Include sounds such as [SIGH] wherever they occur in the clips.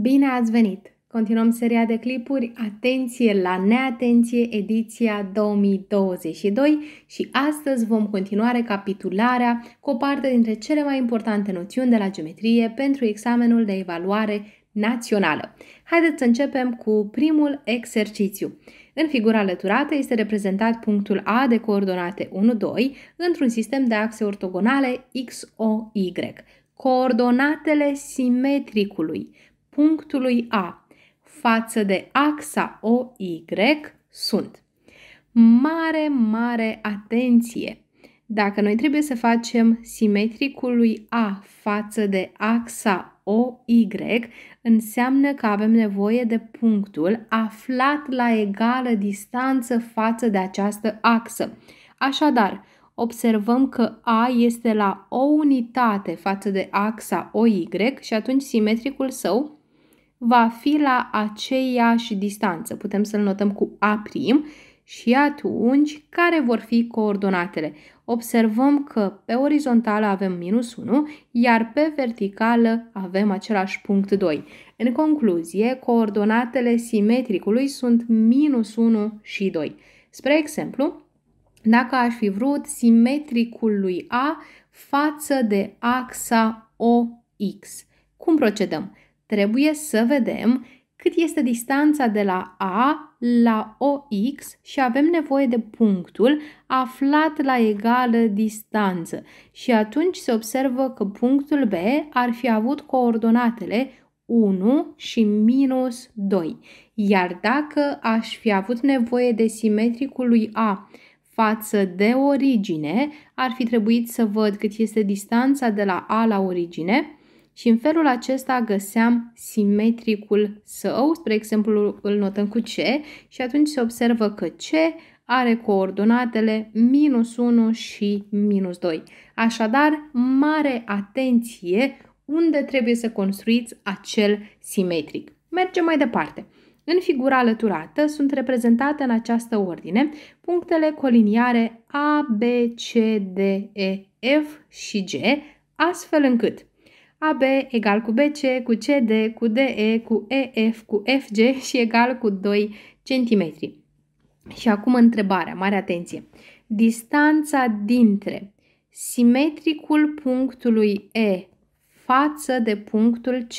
Bine ați venit! Continuăm seria de clipuri Atenție la neatenție, ediția 2022 și astăzi vom continua recapitularea cu o parte dintre cele mai importante noțiuni de la geometrie pentru examenul de evaluare națională. Haideți să începem cu primul exercițiu. În figura alăturată este reprezentat punctul A de coordonate 1-2 într-un sistem de axe ortogonale XOY. Coordonatele simetricului punctului A față de axa OY sunt. Mare, mare atenție! Dacă noi trebuie să facem simetricul lui A față de axa OY, înseamnă că avem nevoie de punctul aflat la egală distanță față de această axă. Așadar, observăm că A este la o unitate față de axa OY și atunci simetricul său va fi la aceeași distanță. Putem să-l notăm cu A' și atunci care vor fi coordonatele? Observăm că pe orizontală avem minus 1, iar pe verticală avem același punct 2. În concluzie, coordonatele simetricului sunt minus 1 și 2. Spre exemplu, dacă aș fi vrut simetricul lui A față de axa OX. Cum procedăm? Trebuie să vedem cât este distanța de la A la OX și avem nevoie de punctul aflat la egală distanță. Și atunci se observă că punctul B ar fi avut coordonatele 1 și minus 2. Iar dacă aș fi avut nevoie de simetricul lui A față de origine, ar fi trebuit să văd cât este distanța de la A la origine și în felul acesta găseam simetricul său, spre exemplu îl notăm cu C și atunci se observă că C are coordonatele minus 1 și minus 2. Așadar, mare atenție unde trebuie să construiți acel simetric. Mergem mai departe. În figura alăturată sunt reprezentate în această ordine punctele coliniare A, B, C, D, E, F și G, astfel încât AB egal cu BC, cu CD, cu DE, cu EF, cu FG și egal cu 2 cm. Și acum întrebarea, mare atenție. Distanța dintre simetricul punctului E față de punctul C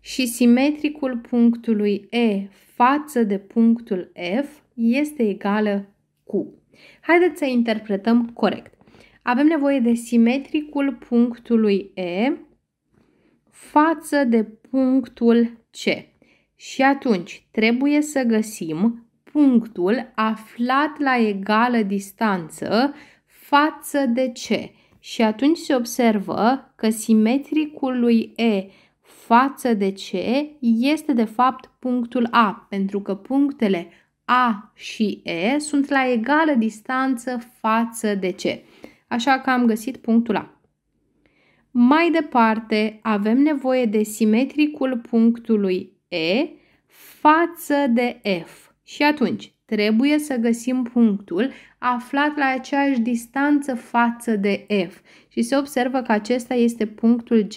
și simetricul punctului E față de punctul F este egală cu. Haideți să interpretăm corect avem nevoie de simetricul punctului E față de punctul C. Și atunci trebuie să găsim punctul aflat la egală distanță față de C. Și atunci se observă că simetricul lui E față de C este de fapt punctul A, pentru că punctele A și E sunt la egală distanță față de C așa că am găsit punctul A. Mai departe, avem nevoie de simetricul punctului E față de F. Și atunci, trebuie să găsim punctul aflat la aceeași distanță față de F. Și se observă că acesta este punctul G,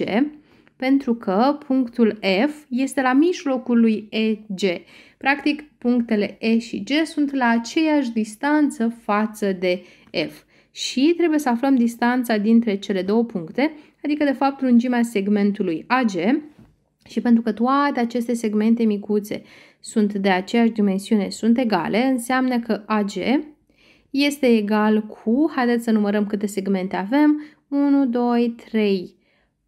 pentru că punctul F este la mijlocul lui EG. Practic, punctele E și G sunt la aceeași distanță față de F și trebuie să aflăm distanța dintre cele două puncte, adică de fapt lungimea segmentului AG și pentru că toate aceste segmente micuțe sunt de aceeași dimensiune, sunt egale, înseamnă că AG este egal cu, haideți să numărăm câte segmente avem, 1, 2, 3,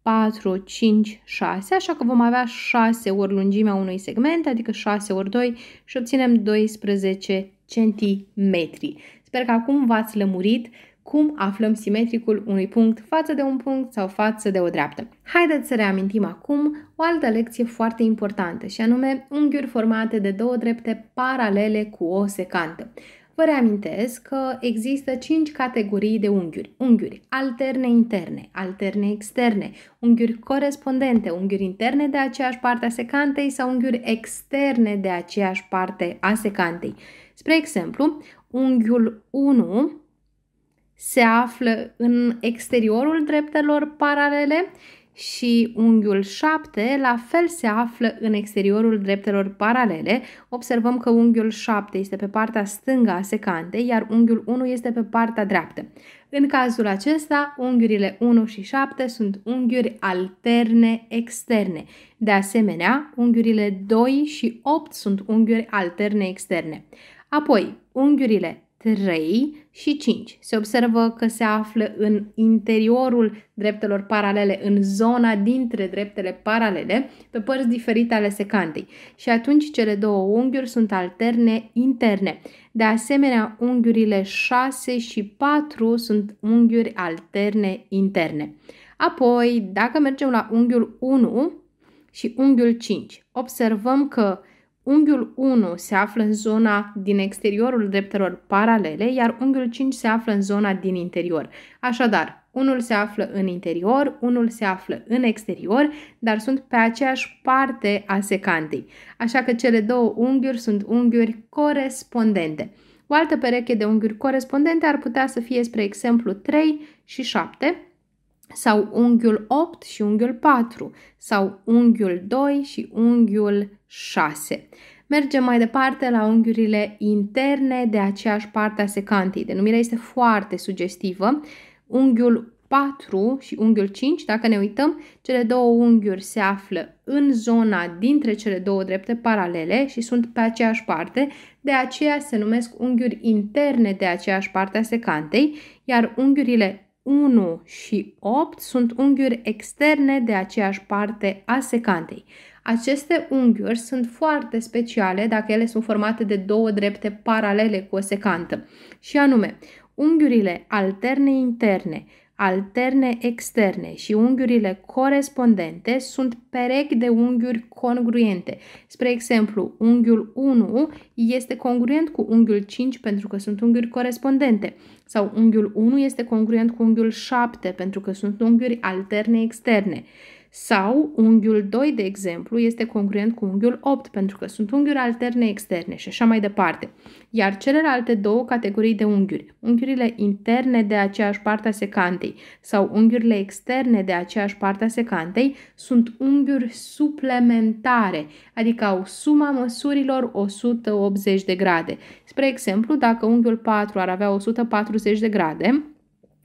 4, 5, 6, așa că vom avea 6 ori lungimea unui segment, adică 6 ori 2 și obținem 12 centimetri. Sper că acum v-ați lămurit cum aflăm simetricul unui punct față de un punct sau față de o dreaptă. Haideți să reamintim acum o altă lecție foarte importantă și anume unghiuri formate de două drepte paralele cu o secantă. Vă reamintesc că există 5 categorii de unghiuri. Unghiuri alterne interne, alterne externe, unghiuri corespondente, unghiuri interne de aceeași parte a secantei sau unghiuri externe de aceeași parte a secantei. Spre exemplu, unghiul 1 se află în exteriorul dreptelor paralele și unghiul 7 la fel se află în exteriorul dreptelor paralele. Observăm că unghiul 7 este pe partea stângă a secantei, iar unghiul 1 este pe partea dreaptă. În cazul acesta, unghiurile 1 și 7 sunt unghiuri alterne externe. De asemenea, unghiurile 2 și 8 sunt unghiuri alterne externe. Apoi, unghiurile 3 și 5. Se observă că se află în interiorul dreptelor paralele, în zona dintre dreptele paralele, pe părți diferite ale secantei. Și atunci cele două unghiuri sunt alterne interne. De asemenea, unghiurile 6 și 4 sunt unghiuri alterne interne. Apoi, dacă mergem la unghiul 1 și unghiul 5, observăm că Unghiul 1 se află în zona din exteriorul dreptelor paralele, iar unghiul 5 se află în zona din interior. Așadar, unul se află în interior, unul se află în exterior, dar sunt pe aceeași parte a secantei. Așa că cele două unghiuri sunt unghiuri corespondente. O altă pereche de unghiuri corespondente ar putea să fie, spre exemplu, 3 și 7, sau unghiul 8 și unghiul 4 sau unghiul 2 și unghiul 6. Mergem mai departe la unghiurile interne de aceeași parte a secantei. Denumirea este foarte sugestivă. Unghiul 4 și unghiul 5, dacă ne uităm, cele două unghiuri se află în zona dintre cele două drepte paralele și sunt pe aceeași parte, de aceea se numesc unghiuri interne de aceeași parte a secantei, iar unghiurile 1 și 8 sunt unghiuri externe de aceeași parte a secantei. Aceste unghiuri sunt foarte speciale dacă ele sunt formate de două drepte paralele cu o secantă, și anume unghiurile alterne interne alterne externe și unghiurile corespondente sunt perechi de unghiuri congruente. Spre exemplu, unghiul 1 este congruent cu unghiul 5 pentru că sunt unghiuri corespondente sau unghiul 1 este congruent cu unghiul 7 pentru că sunt unghiuri alterne externe. Sau unghiul 2, de exemplu, este congruent cu unghiul 8, pentru că sunt unghiuri alterne externe și așa mai departe. Iar celelalte două categorii de unghiuri, unghiurile interne de aceeași parte a secantei sau unghiurile externe de aceeași parte a secantei, sunt unghiuri suplementare, adică au suma măsurilor 180 de grade. Spre exemplu, dacă unghiul 4 ar avea 140 de grade,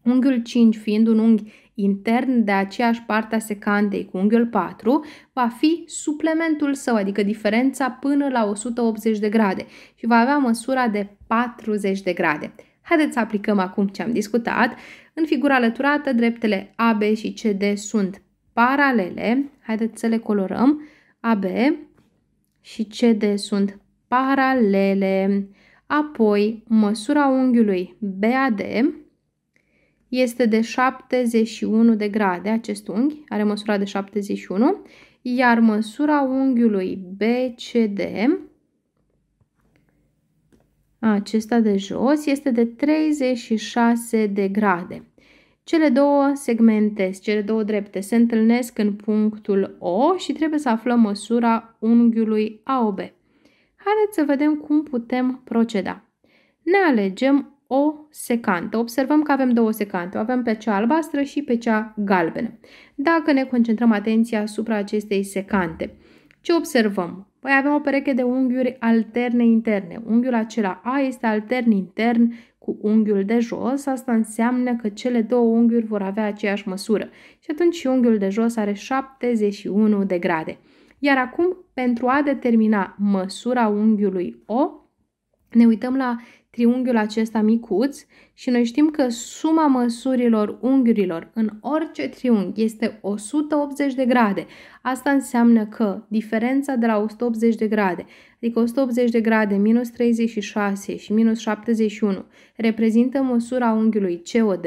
unghiul 5 fiind un unghi intern de aceeași parte a secantei cu unghiul 4 va fi suplementul său, adică diferența până la 180 de grade și va avea măsura de 40 de grade. Haideți să aplicăm acum ce am discutat. În figura alăturată, dreptele AB și CD sunt paralele. Haideți să le colorăm. AB și CD sunt paralele. Apoi, măsura unghiului BAD este de 71 de grade. Acest unghi are măsura de 71, iar măsura unghiului BCD, acesta de jos, este de 36 de grade. Cele două segmente, cele două drepte, se întâlnesc în punctul O și trebuie să aflăm măsura unghiului AOB. Haideți să vedem cum putem proceda. Ne alegem o secantă. Observăm că avem două secante. O avem pe cea albastră și pe cea galbenă. Dacă ne concentrăm atenția asupra acestei secante, ce observăm? Păi avem o pereche de unghiuri alterne interne. Unghiul acela A este altern intern cu unghiul de jos, asta înseamnă că cele două unghiuri vor avea aceeași măsură. Și atunci și unghiul de jos are 71 de grade. Iar acum, pentru a determina măsura unghiului O, ne uităm la triunghiul acesta micuț și noi știm că suma măsurilor unghiurilor în orice triunghi este 180 de grade. Asta înseamnă că diferența de la 180 de grade, adică 180 de grade minus 36 și minus 71, reprezintă măsura unghiului COD,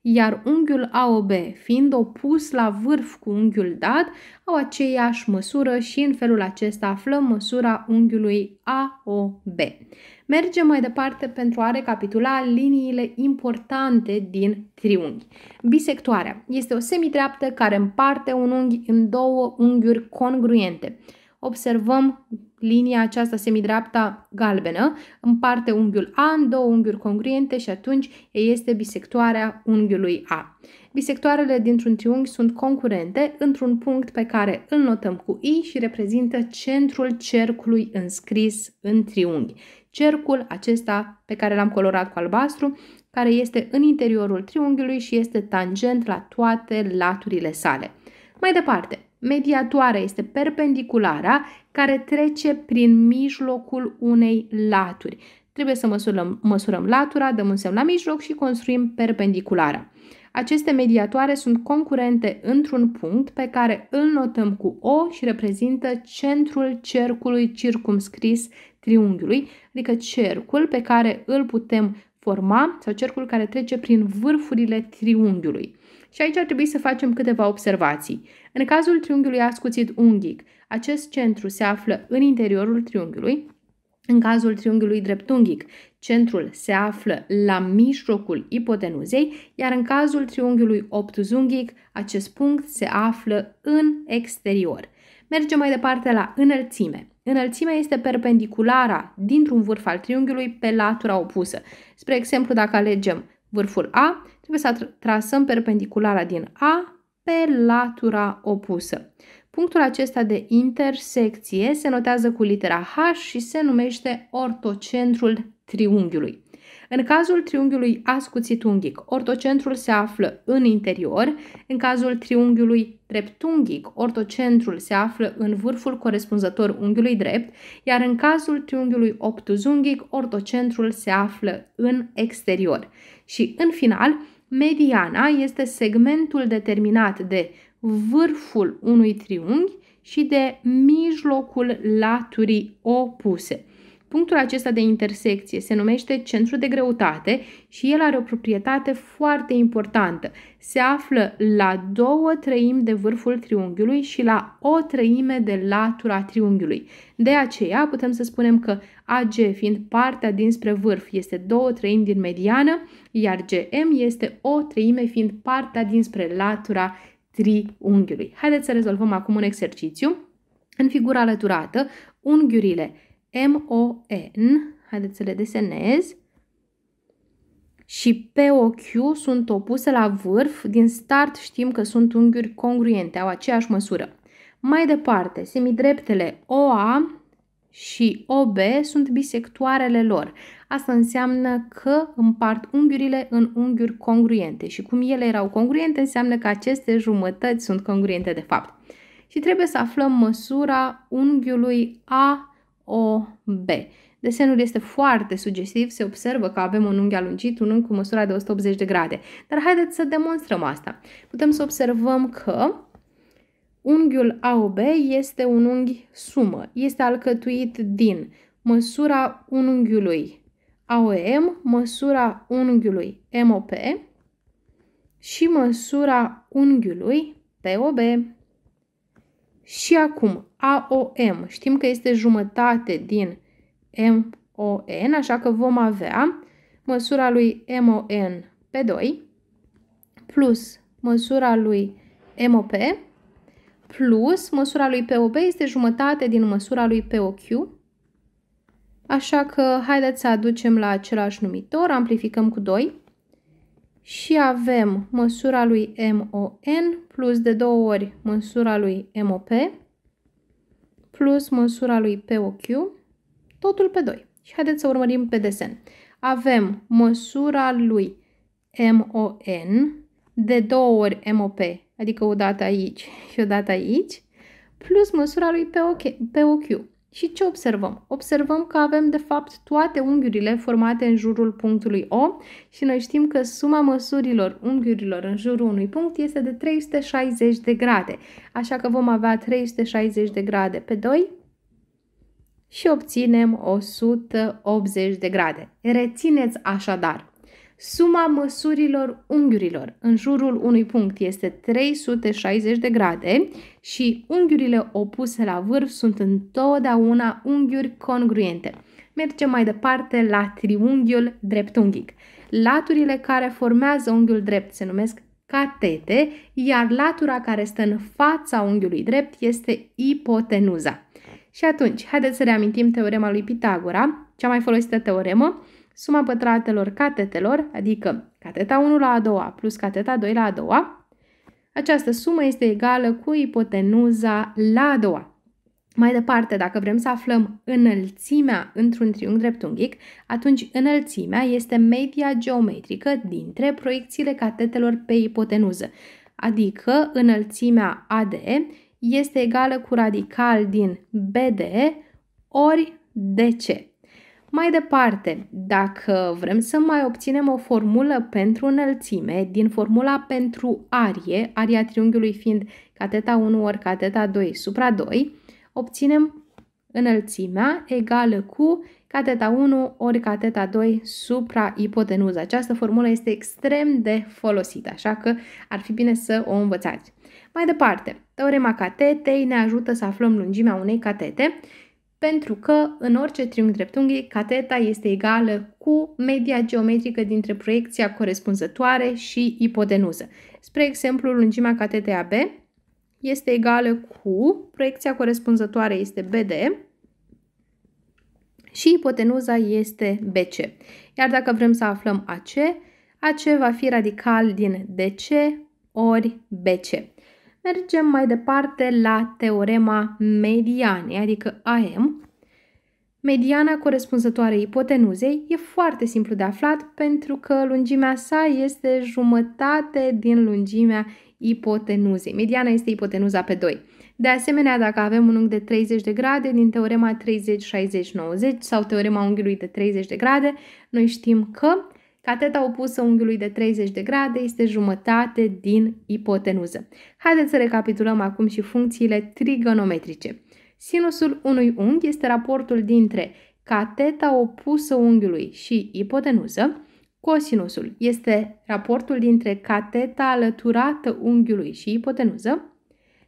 iar unghiul AOB, fiind opus la vârf cu unghiul dat, au aceeași măsură și în felul acesta aflăm măsura unghiului AOB. Mergem mai departe pentru a recapitula liniile importante din triunghi. Bisectoarea este o semidreaptă care împarte un unghi în două unghiuri congruente observăm linia aceasta semidreapta galbenă, împarte unghiul A în două unghiuri congruente și atunci este bisectoarea unghiului A. Bisectoarele dintr-un triunghi sunt concurente într-un punct pe care îl notăm cu I și reprezintă centrul cercului înscris în triunghi. Cercul acesta pe care l-am colorat cu albastru, care este în interiorul triunghiului și este tangent la toate laturile sale. Mai departe, Mediatoarea este perpendiculara care trece prin mijlocul unei laturi. Trebuie să măsurăm, măsurăm latura, dăm un semn la mijloc și construim perpendiculara. Aceste mediatoare sunt concurente într-un punct pe care îl notăm cu O și reprezintă centrul cercului circumscris triunghiului, adică cercul pe care îl putem forma sau cercul care trece prin vârfurile triunghiului. Și aici ar trebui să facem câteva observații. În cazul triunghiului ascuțit unghic, acest centru se află în interiorul triunghiului, în cazul triunghiului dreptunghic, centrul se află la mijlocul ipotenuzei, iar în cazul triunghiului optuzunghic, acest punct se află în exterior. Mergem mai departe la înălțime. Înălțimea este perpendiculara dintr-un vârf al triunghiului pe latura opusă. Spre exemplu, dacă alegem vârful A, trebuie să trasăm perpendiculara din A pe latura opusă. Punctul acesta de intersecție se notează cu litera H și se numește ortocentrul triunghiului. În cazul triunghiului ascuțit unghic, ortocentrul se află în interior, în cazul triunghiului dreptunghic, ortocentrul se află în vârful corespunzător unghiului drept, iar în cazul triunghiului obtuzunghic, ortocentrul se află în exterior. Și în final, Mediana este segmentul determinat de vârful unui triunghi și de mijlocul laturii opuse. Punctul acesta de intersecție se numește centru de greutate și el are o proprietate foarte importantă. Se află la două treimi de vârful triunghiului și la o treime de latura triunghiului. De aceea putem să spunem că AG fiind partea dinspre vârf este două treimi din mediană, iar GM este o treime fiind partea dinspre latura triunghiului. Haideți să rezolvăm acum un exercițiu. În figura alăturată, unghiurile M-O-N, haideți să le desenez, și POQ sunt opuse la vârf. Din start știm că sunt unghiuri congruente, au aceeași măsură. Mai departe, semidreptele OA și OB sunt bisectoarele lor. Asta înseamnă că împart unghiurile în unghiuri congruente și cum ele erau congruente înseamnă că aceste jumătăți sunt congruente de fapt. Și trebuie să aflăm măsura unghiului A o B. Desenul este foarte sugestiv, se observă că avem un unghi alungit, un unghi cu măsura de 180 de grade. Dar haideți să demonstrăm asta. Putem să observăm că unghiul AOB este un unghi sumă. Este alcătuit din măsura unghiului AOM, măsura unghiului MOP și măsura unghiului POB. Și acum, AOM, știm că este jumătate din MON, așa că vom avea măsura lui MON pe 2 plus măsura lui MOP plus măsura lui POP este jumătate din măsura lui POQ. Așa că haideți să aducem la același numitor, amplificăm cu 2 și avem măsura lui MON plus de două ori măsura lui MOP plus măsura lui POQ, totul pe 2. Și haideți să urmărim pe desen. Avem măsura lui MON de două ori MOP, adică o dată aici și o dată aici, plus măsura lui POQ, și ce observăm? Observăm că avem de fapt toate unghiurile formate în jurul punctului O și noi știm că suma măsurilor unghiurilor în jurul unui punct este de 360 de grade. Așa că vom avea 360 de grade pe 2 și obținem 180 de grade. Rețineți așadar Suma măsurilor unghiurilor în jurul unui punct este 360 de grade și unghiurile opuse la vârf sunt întotdeauna unghiuri congruente. Mergem mai departe la triunghiul dreptunghic. Laturile care formează unghiul drept se numesc catete, iar latura care stă în fața unghiului drept este ipotenuza. Și atunci, haideți să reamintim teorema lui Pitagora, cea mai folosită teoremă, suma pătratelor catetelor, adică cateta 1 la a doua plus cateta 2 la a doua, această sumă este egală cu ipotenuza la a doua. Mai departe, dacă vrem să aflăm înălțimea într-un triunghi dreptunghic, atunci înălțimea este media geometrică dintre proiecțiile catetelor pe ipotenuză, adică înălțimea AD este egală cu radical din BD ori DC. Mai departe, dacă vrem să mai obținem o formulă pentru înălțime din formula pentru arie, aria triunghiului fiind cateta 1 ori cateta 2 supra 2, obținem înălțimea egală cu cateta 1 ori cateta 2 supra ipotenuză. Această formulă este extrem de folosită, așa că ar fi bine să o învățați. Mai departe, teorema catetei ne ajută să aflăm lungimea unei catete pentru că în orice triunghi dreptunghi, cateta este egală cu media geometrică dintre proiecția corespunzătoare și ipotenuză. Spre exemplu, lungimea catetei AB este egală cu, proiecția corespunzătoare este BD și ipotenuza este BC. Iar dacă vrem să aflăm AC, AC va fi radical din DC ori BC. Mergem mai departe la teorema medianei, adică AM. Mediana corespunzătoare ipotenuzei e foarte simplu de aflat pentru că lungimea sa este jumătate din lungimea ipotenuzei. Mediana este ipotenuza pe 2. De asemenea, dacă avem un unghi de 30 de grade din teorema 30-60-90 sau teorema unghiului de 30 de grade, noi știm că Cateta opusă unghiului de 30 de grade este jumătate din ipotenuză. Haideți să recapitulăm acum și funcțiile trigonometrice. Sinusul unui unghi este raportul dintre cateta opusă unghiului și ipotenuză. Cosinusul este raportul dintre cateta alăturată unghiului și ipotenuză.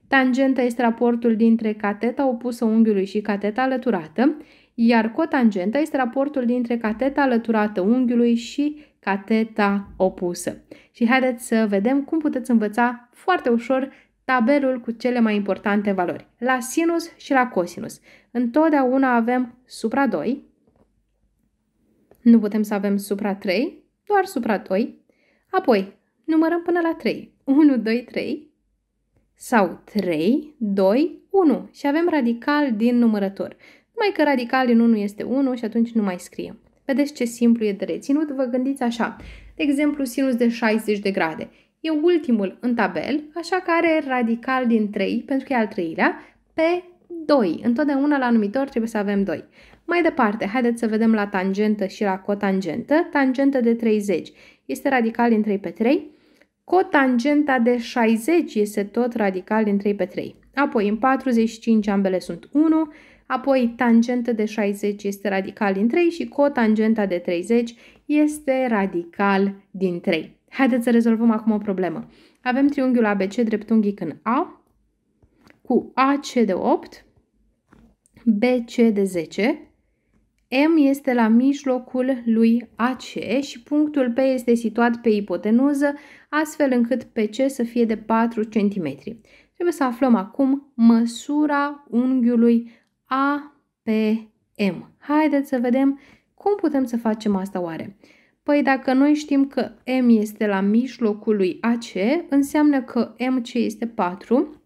Tangenta este raportul dintre cateta opusă unghiului și cateta alăturată, iar cotangenta este raportul dintre cateta alăturată unghiului și cateta opusă. Și haideți să vedem cum puteți învăța foarte ușor tabelul cu cele mai importante valori, la sinus și la cosinus. Întotdeauna avem supra 2, nu putem să avem supra 3, doar supra 2, apoi numărăm până la 3, 1, 2, 3, sau 3, 2, 1 și avem radical din numărător. Numai că radical din 1 este 1 și atunci nu mai scriem. Vedeți ce simplu e de reținut? Vă gândiți așa. De exemplu, sinus de 60 de grade. E ultimul în tabel, așa că are radical din 3, pentru că e al treilea, pe 2. Întotdeauna la numitor trebuie să avem 2. Mai departe, haideți să vedem la tangentă și la cotangentă. Tangentă de 30 este radical din 3 pe 3. Cotangenta de 60 este tot radical din 3 pe 3. Apoi, în 45 ambele sunt 1, apoi tangentă de 60 este radical din 3 și cotangenta de 30 este radical din 3. Haideți să rezolvăm acum o problemă. Avem triunghiul ABC dreptunghic în A cu AC de 8, BC de 10, M este la mijlocul lui AC și punctul P este situat pe ipotenuză, astfel încât PC să fie de 4 cm. Trebuie să aflăm acum măsura unghiului a P M. Haideți să vedem cum putem să facem asta oare. Păi dacă noi știm că M este la mijlocul lui AC, înseamnă că MC este 4,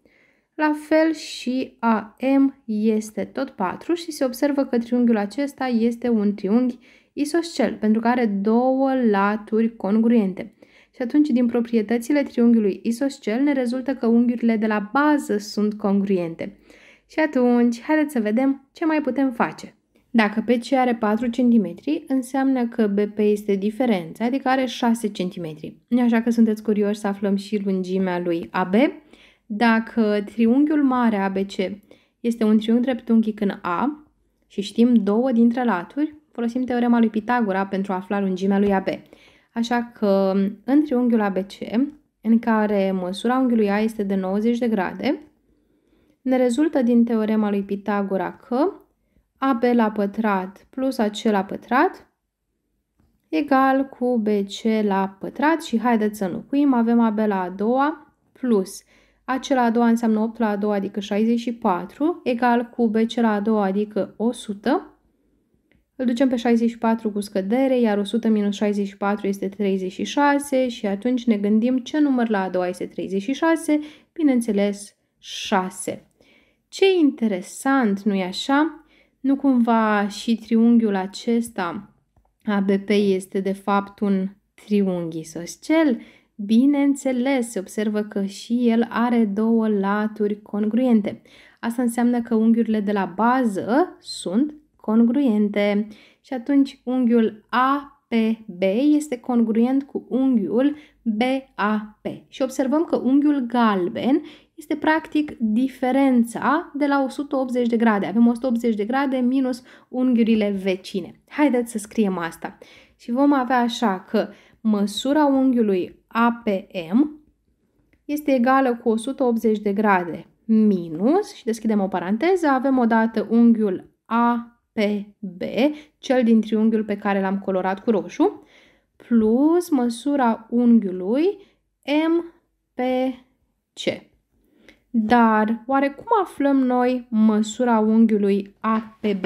la fel și AM este tot 4 și se observă că triunghiul acesta este un triunghi isoscel, pentru că are două laturi congruente. Și atunci, din proprietățile triunghiului isoscel, ne rezultă că unghiurile de la bază sunt congruente. Și atunci, haideți să vedem ce mai putem face. Dacă PC are 4 cm, înseamnă că BP este diferență, adică are 6 cm. Așa că sunteți curioși să aflăm și lungimea lui AB. Dacă triunghiul mare ABC este un triunghi dreptunghic în A și știm două dintre laturi, folosim teorema lui Pitagora pentru a afla lungimea lui AB. Așa că în triunghiul ABC, în care măsura unghiului A este de 90 de grade, ne rezultă din teorema lui Pitagora că AB la pătrat plus AC la pătrat egal cu BC la pătrat și haideți să înlocuim, avem AB la a doua plus AC la a doua înseamnă 8 la a doua, adică 64, egal cu BC la a doua, adică 100. Îl ducem pe 64 cu scădere, iar 100 minus 64 este 36 și atunci ne gândim ce număr la a doua este 36, bineînțeles 6. Ce interesant, nu-i așa? Nu cumva și triunghiul acesta ABP este de fapt un triunghi isoscel? Bineînțeles, se observă că și el are două laturi congruente. Asta înseamnă că unghiurile de la bază sunt congruente și atunci unghiul APB este congruent cu unghiul BAP. Și observăm că unghiul galben este practic diferența de la 180 de grade. Avem 180 de grade minus unghiurile vecine. Haideți să scriem asta. Și vom avea așa că măsura unghiului APM este egală cu 180 de grade minus, și deschidem o paranteză, avem odată unghiul APB, cel din triunghiul pe care l-am colorat cu roșu, plus măsura unghiului MPC. Dar oare cum aflăm noi măsura unghiului A pe B?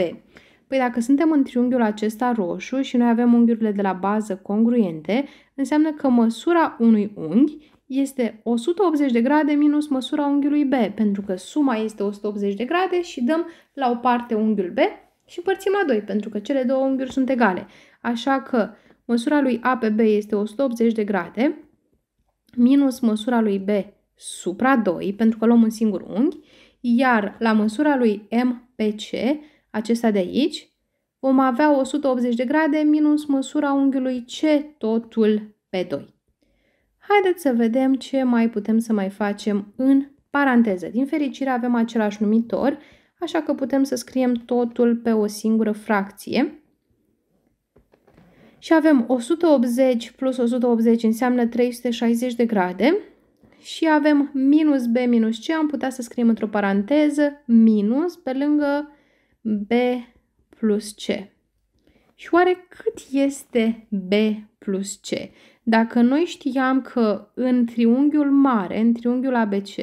Păi dacă suntem în triunghiul acesta roșu și noi avem unghiurile de la bază congruente, înseamnă că măsura unui unghi este 180 de grade minus măsura unghiului B, pentru că suma este 180 de grade și dăm la o parte unghiul B și împărțim la 2, pentru că cele două unghiuri sunt egale. Așa că măsura lui A pe B este 180 de grade minus măsura lui B supra 2, pentru că luăm un singur unghi, iar la măsura lui MPC, acesta de aici, vom avea 180 de grade minus măsura unghiului C, totul pe 2. Haideți să vedem ce mai putem să mai facem în paranteză. Din fericire avem același numitor, așa că putem să scriem totul pe o singură fracție. Și avem 180 plus 180 înseamnă 360 de grade, și avem minus b minus c, am putea să scriem într-o paranteză minus pe lângă b plus c. Și oare cât este b plus c? Dacă noi știam că în triunghiul mare, în triunghiul ABC,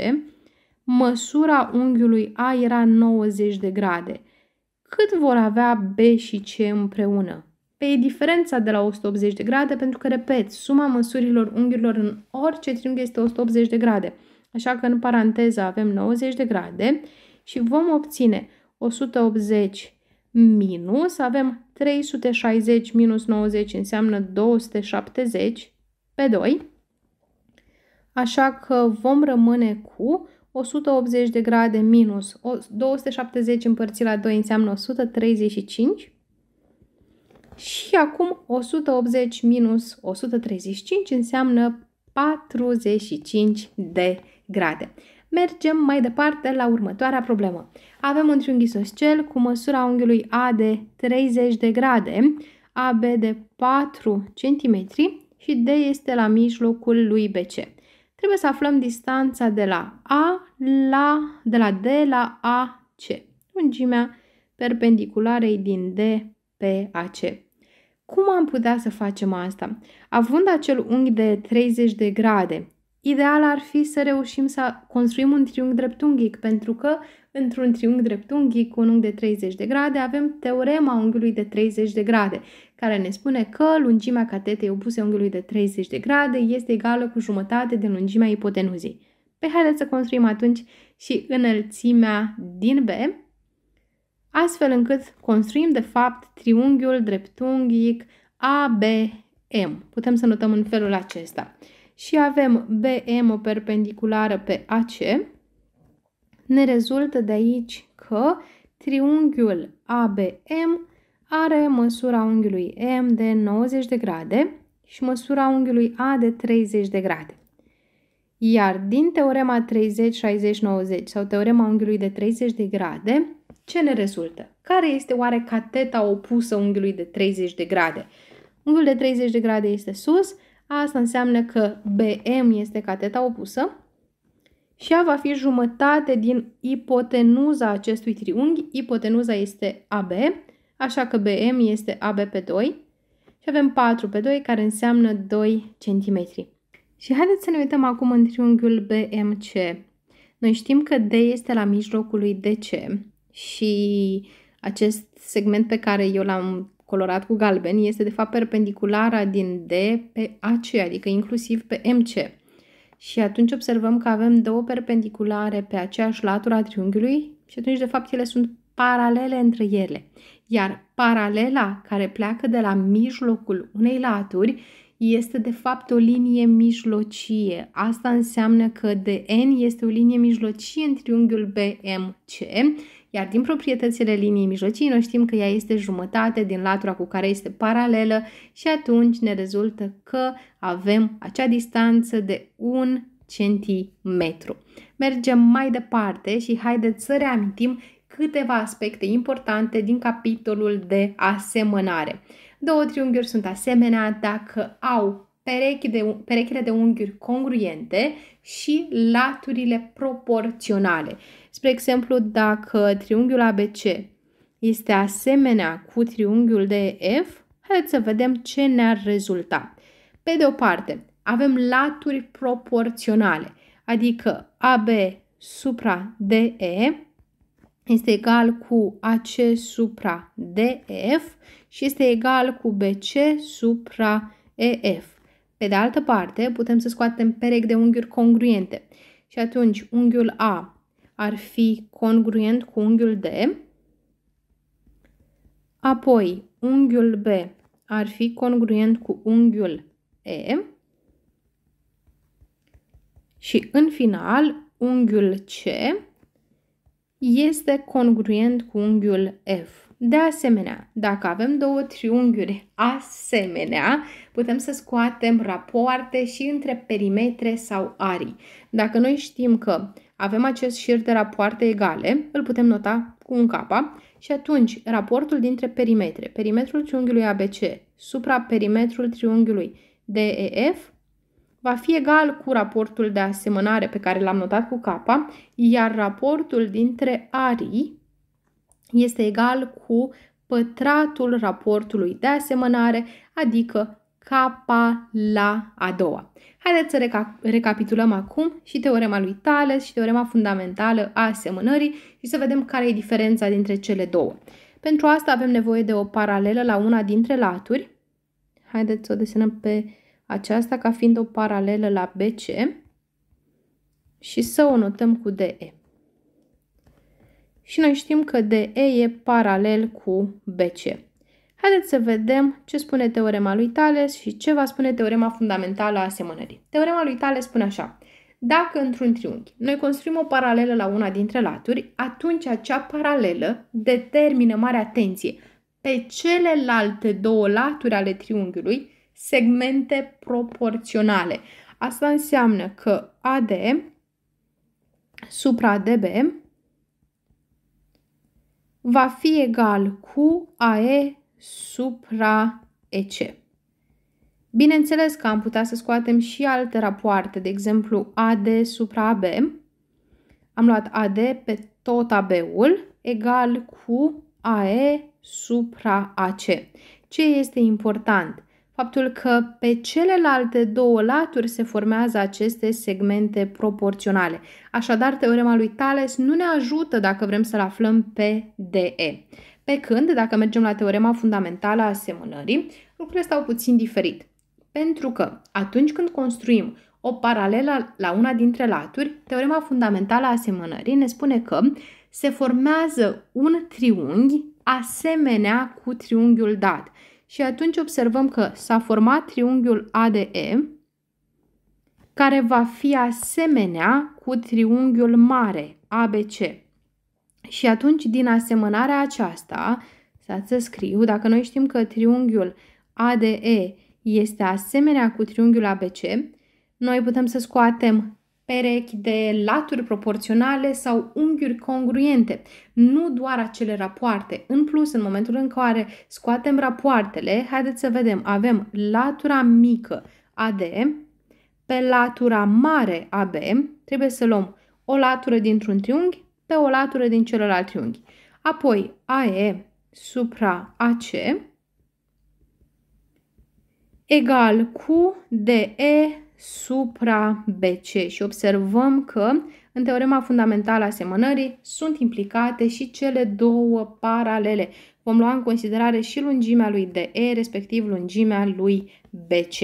măsura unghiului A era 90 de grade, cât vor avea B și C împreună? pe diferența de la 180 de grade, pentru că, repet, suma măsurilor unghiurilor în orice triunghi este 180 de grade. Așa că, în paranteză, avem 90 de grade și vom obține 180 minus, avem 360 minus 90 înseamnă 270 pe 2, așa că vom rămâne cu 180 de grade minus 270 împărțit la 2 înseamnă 135 și acum 180 minus 135 înseamnă 45 de grade. Mergem mai departe la următoarea problemă. Avem un triunghi isoscel cu măsura unghiului A de 30 de grade, AB de 4 cm și D este la mijlocul lui BC. Trebuie să aflăm distanța de la A la, de la D la AC. Lungimea perpendicularei din D PAC. Cum am putea să facem asta? Având acel unghi de 30 de grade, ideal ar fi să reușim să construim un triunghi dreptunghic, pentru că într-un triunghi dreptunghic cu un unghi de 30 de grade avem teorema unghiului de 30 de grade, care ne spune că lungimea catetei opuse unghiului de 30 de grade este egală cu jumătate de lungimea ipotenuzei. Pe păi, haideți să construim atunci și înălțimea din B, astfel încât construim de fapt triunghiul dreptunghic ABM. Putem să notăm în felul acesta. Și avem BM o perpendiculară pe AC. Ne rezultă de aici că triunghiul ABM are măsura unghiului M de 90 de grade și măsura unghiului A de 30 de grade. Iar din teorema 30-60-90 sau teorema unghiului de 30 de grade, ce ne rezultă? Care este oare cateta opusă unghiului de 30 de grade? Unghiul de 30 de grade este sus, asta înseamnă că BM este cateta opusă și ea va fi jumătate din ipotenuza acestui triunghi. Ipotenuza este AB, așa că BM este AB pe 2 și avem 4 pe 2 care înseamnă 2 cm. Și haideți să ne uităm acum în triunghiul BMC. Noi știm că D este la mijlocul lui DC și acest segment pe care eu l-am colorat cu galben este de fapt perpendiculara din D pe AC, adică inclusiv pe MC. Și atunci observăm că avem două perpendiculare pe aceeași latură a triunghiului și atunci de fapt ele sunt paralele între ele. Iar paralela care pleacă de la mijlocul unei laturi este de fapt o linie mijlocie. Asta înseamnă că DN este o linie mijlocie în triunghiul BMC, iar din proprietățile liniei mijlocii noi știm că ea este jumătate din latura cu care este paralelă și atunci ne rezultă că avem acea distanță de 1 centimetru. Mergem mai departe și haideți să reamintim câteva aspecte importante din capitolul de asemănare. Două triunghiuri sunt asemenea dacă au perechi de, perechile de unghiuri congruente și laturile proporționale. Spre exemplu, dacă triunghiul ABC este asemenea cu triunghiul de F, haideți să vedem ce ne-ar rezulta. Pe de o parte, avem laturi proporționale, adică AB supra DE este egal cu AC supra DF și este egal cu BC supra EF. Pe de altă parte, putem să scoatem perechi de unghiuri congruente. Și atunci, unghiul A ar fi congruent cu unghiul D, apoi unghiul B ar fi congruent cu unghiul E și, în final, unghiul C este congruent cu unghiul F. De asemenea, dacă avem două triunghiuri asemenea, putem să scoatem rapoarte și între perimetre sau arii. Dacă noi știm că avem acest șir de rapoarte egale, îl putem nota cu un capa și atunci raportul dintre perimetre, perimetrul triunghiului ABC supra perimetrul triunghiului DEF va fi egal cu raportul de asemănare pe care l-am notat cu K, iar raportul dintre arii este egal cu pătratul raportului de asemănare, adică K la a doua. Haideți să reca- recapitulăm acum și teorema lui Thales și teorema fundamentală a asemănării și să vedem care e diferența dintre cele două. Pentru asta avem nevoie de o paralelă la una dintre laturi. Haideți să o desenăm pe aceasta ca fiind o paralelă la BC și să o notăm cu DE. Și noi știm că DE e paralel cu BC. Haideți să vedem ce spune teorema lui Tales și ce va spune teorema fundamentală a asemănării. Teorema lui Tales spune așa. Dacă într-un triunghi noi construim o paralelă la una dintre laturi, atunci acea paralelă determină, mare atenție, pe celelalte două laturi ale triunghiului segmente proporționale. Asta înseamnă că AD supra DB va fi egal cu AE supra EC. Bineînțeles că am putea să scoatem și alte rapoarte, de exemplu AD supra AB. Am luat AD pe tot AB-ul egal cu AE supra AC. Ce este important? faptul că pe celelalte două laturi se formează aceste segmente proporționale. Așadar, teorema lui Thales nu ne ajută dacă vrem să-l aflăm pe DE. Pe când, dacă mergem la teorema fundamentală a asemănării, lucrurile stau puțin diferit. Pentru că atunci când construim o paralelă la una dintre laturi, teorema fundamentală a asemănării ne spune că se formează un triunghi asemenea cu triunghiul dat – și atunci observăm că s-a format triunghiul ADE, care va fi asemenea cu triunghiul mare ABC. Și atunci, din asemănarea aceasta, să scriu, dacă noi știm că triunghiul ADE este asemenea cu triunghiul ABC, noi putem să scoatem perechi de laturi proporționale sau unghiuri congruente, nu doar acele rapoarte. În plus, în momentul în care scoatem rapoartele, haideți să vedem, avem latura mică AD, pe latura mare AB, trebuie să luăm o latură dintr-un triunghi pe o latură din celălalt triunghi. Apoi AE supra AC egal cu DE supra BC și observăm că în teorema fundamentală a semănării sunt implicate și cele două paralele. Vom lua în considerare și lungimea lui DE, respectiv lungimea lui BC.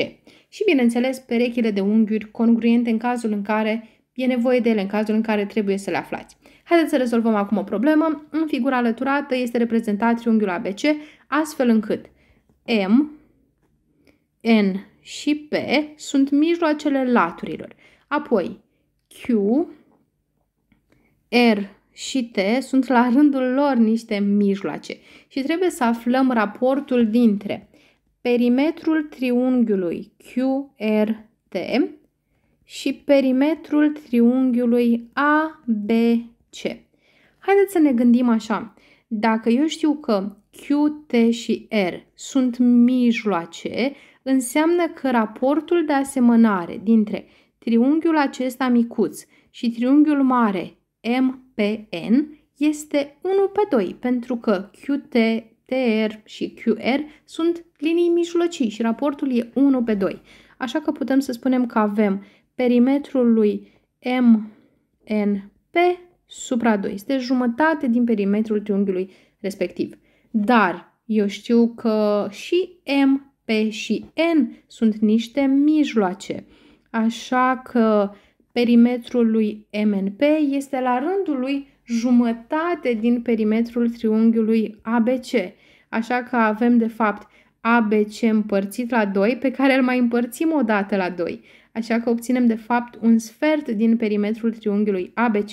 Și bineînțeles perechile de unghiuri congruente în cazul în care e nevoie de ele, în cazul în care trebuie să le aflați. Haideți să rezolvăm acum o problemă. În figura alăturată este reprezentat triunghiul ABC, astfel încât M, N și P sunt mijloacele laturilor. Apoi, Q, R și T sunt la rândul lor niște mijloace și trebuie să aflăm raportul dintre perimetrul triunghiului QRT și perimetrul triunghiului ABC. Haideți să ne gândim așa. Dacă eu știu că Q, T și R sunt mijloace, înseamnă că raportul de asemănare dintre triunghiul acesta micuț și triunghiul mare MPN este 1 pe 2 pentru că QT, TR și QR sunt linii mijlocii și raportul e 1 pe 2. Așa că putem să spunem că avem perimetrul lui MNP supra 2. Este jumătate din perimetrul triunghiului respectiv. Dar eu știu că și M P și N sunt niște mijloace. Așa că perimetrul lui MNP este la rândul lui jumătate din perimetrul triunghiului ABC. Așa că avem de fapt ABC împărțit la 2 pe care îl mai împărțim o dată la 2. Așa că obținem de fapt un sfert din perimetrul triunghiului ABC.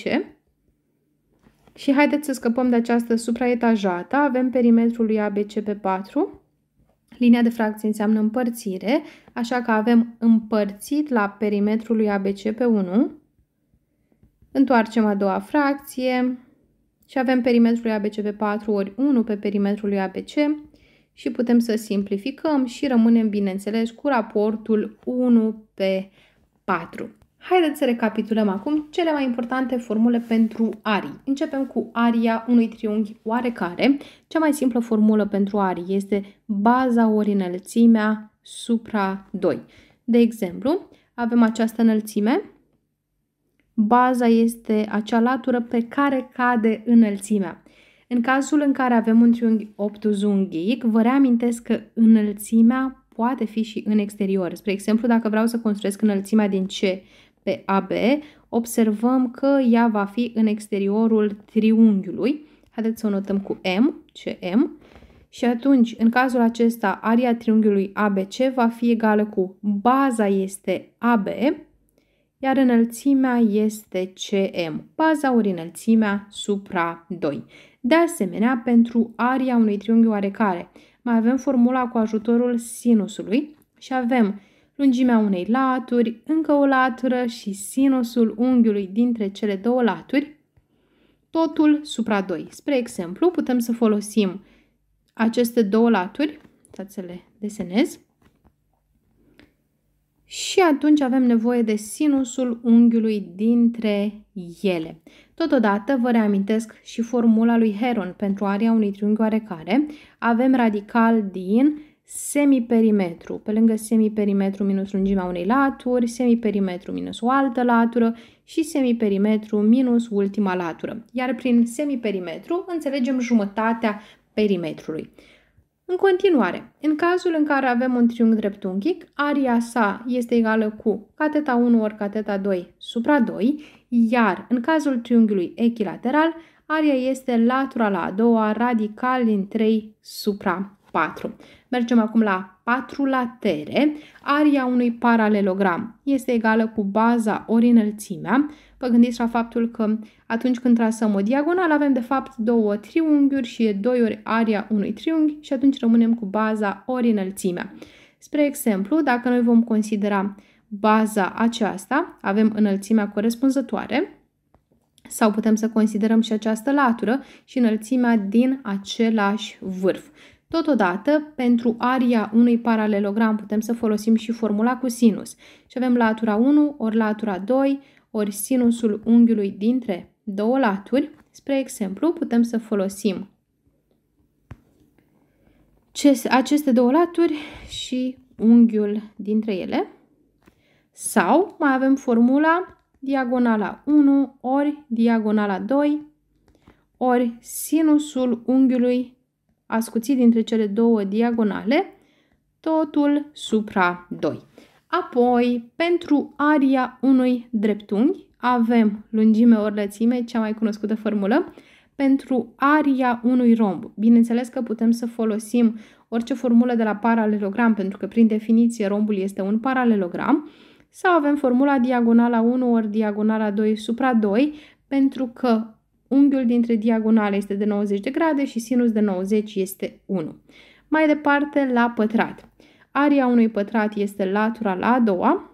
Și haideți să scăpăm de această supraetajată. Avem perimetrul lui ABC pe 4 Linia de fracție înseamnă împărțire, așa că avem împărțit la perimetrul lui ABC pe 1. Întoarcem a doua fracție și avem perimetrul lui ABC pe 4 ori 1 pe perimetrul lui ABC și putem să simplificăm și rămânem, bineînțeles, cu raportul 1 pe 4. Haideți să recapitulăm acum cele mai importante formule pentru arii. Începem cu aria unui triunghi oarecare. Cea mai simplă formulă pentru arii este baza ori înălțimea supra 2. De exemplu, avem această înălțime. Baza este acea latură pe care cade înălțimea. În cazul în care avem un triunghi optuzunghic, vă reamintesc că înălțimea poate fi și în exterior. Spre exemplu, dacă vreau să construiesc înălțimea din C pe AB, observăm că ea va fi în exteriorul triunghiului. Haideți să o notăm cu M, CM. Și atunci, în cazul acesta, aria triunghiului ABC va fi egală cu baza este AB, iar înălțimea este CM, baza ori înălțimea supra 2. De asemenea, pentru aria unui triunghi oarecare, mai avem formula cu ajutorul sinusului și avem lungimea unei laturi, încă o latură și sinusul unghiului dintre cele două laturi, totul supra 2. Spre exemplu, putem să folosim aceste două laturi, să le desenez, și atunci avem nevoie de sinusul unghiului dintre ele. Totodată vă reamintesc și formula lui Heron pentru area unui triunghi oarecare. Avem radical din semiperimetru, pe lângă semiperimetru minus lungimea unei laturi, semiperimetru minus o altă latură și semiperimetru minus ultima latură. Iar prin semiperimetru înțelegem jumătatea perimetrului. În continuare, în cazul în care avem un triunghi dreptunghic, aria sa este egală cu cateta 1 ori cateta 2 supra 2, iar în cazul triunghiului echilateral, aria este latura la a doua radical din 3 supra 4. Mergem acum la 4 latere. Aria unui paralelogram este egală cu baza ori înălțimea. Vă gândiți la faptul că atunci când trasăm o diagonală avem de fapt două triunghiuri și e 2 ori aria unui triunghi și atunci rămânem cu baza ori înălțimea. Spre exemplu, dacă noi vom considera baza aceasta, avem înălțimea corespunzătoare, sau putem să considerăm și această latură și înălțimea din același vârf. Totodată, pentru aria unui paralelogram putem să folosim și formula cu sinus. Și avem latura 1 ori latura 2 ori sinusul unghiului dintre două laturi. Spre exemplu, putem să folosim aceste două laturi și unghiul dintre ele. Sau mai avem formula diagonala 1 ori diagonala 2 ori sinusul unghiului ascuțit dintre cele două diagonale, totul supra 2. Apoi, pentru aria unui dreptunghi, avem lungime ori lățime, cea mai cunoscută formulă, pentru aria unui romb. Bineînțeles că putem să folosim orice formulă de la paralelogram, pentru că prin definiție rombul este un paralelogram, sau avem formula diagonala 1 ori diagonala 2 supra 2, pentru că Unghiul dintre diagonale este de 90 de grade și sinus de 90 este 1. Mai departe, la pătrat. Aria unui pătrat este latura la a doua,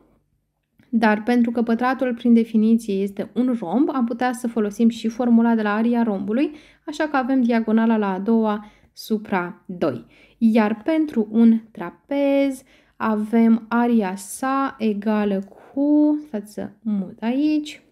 dar pentru că pătratul prin definiție este un romb, am putea să folosim și formula de la aria rombului, așa că avem diagonala la a doua supra 2. Iar pentru un trapez avem aria sa egală cu, stați să mut aici,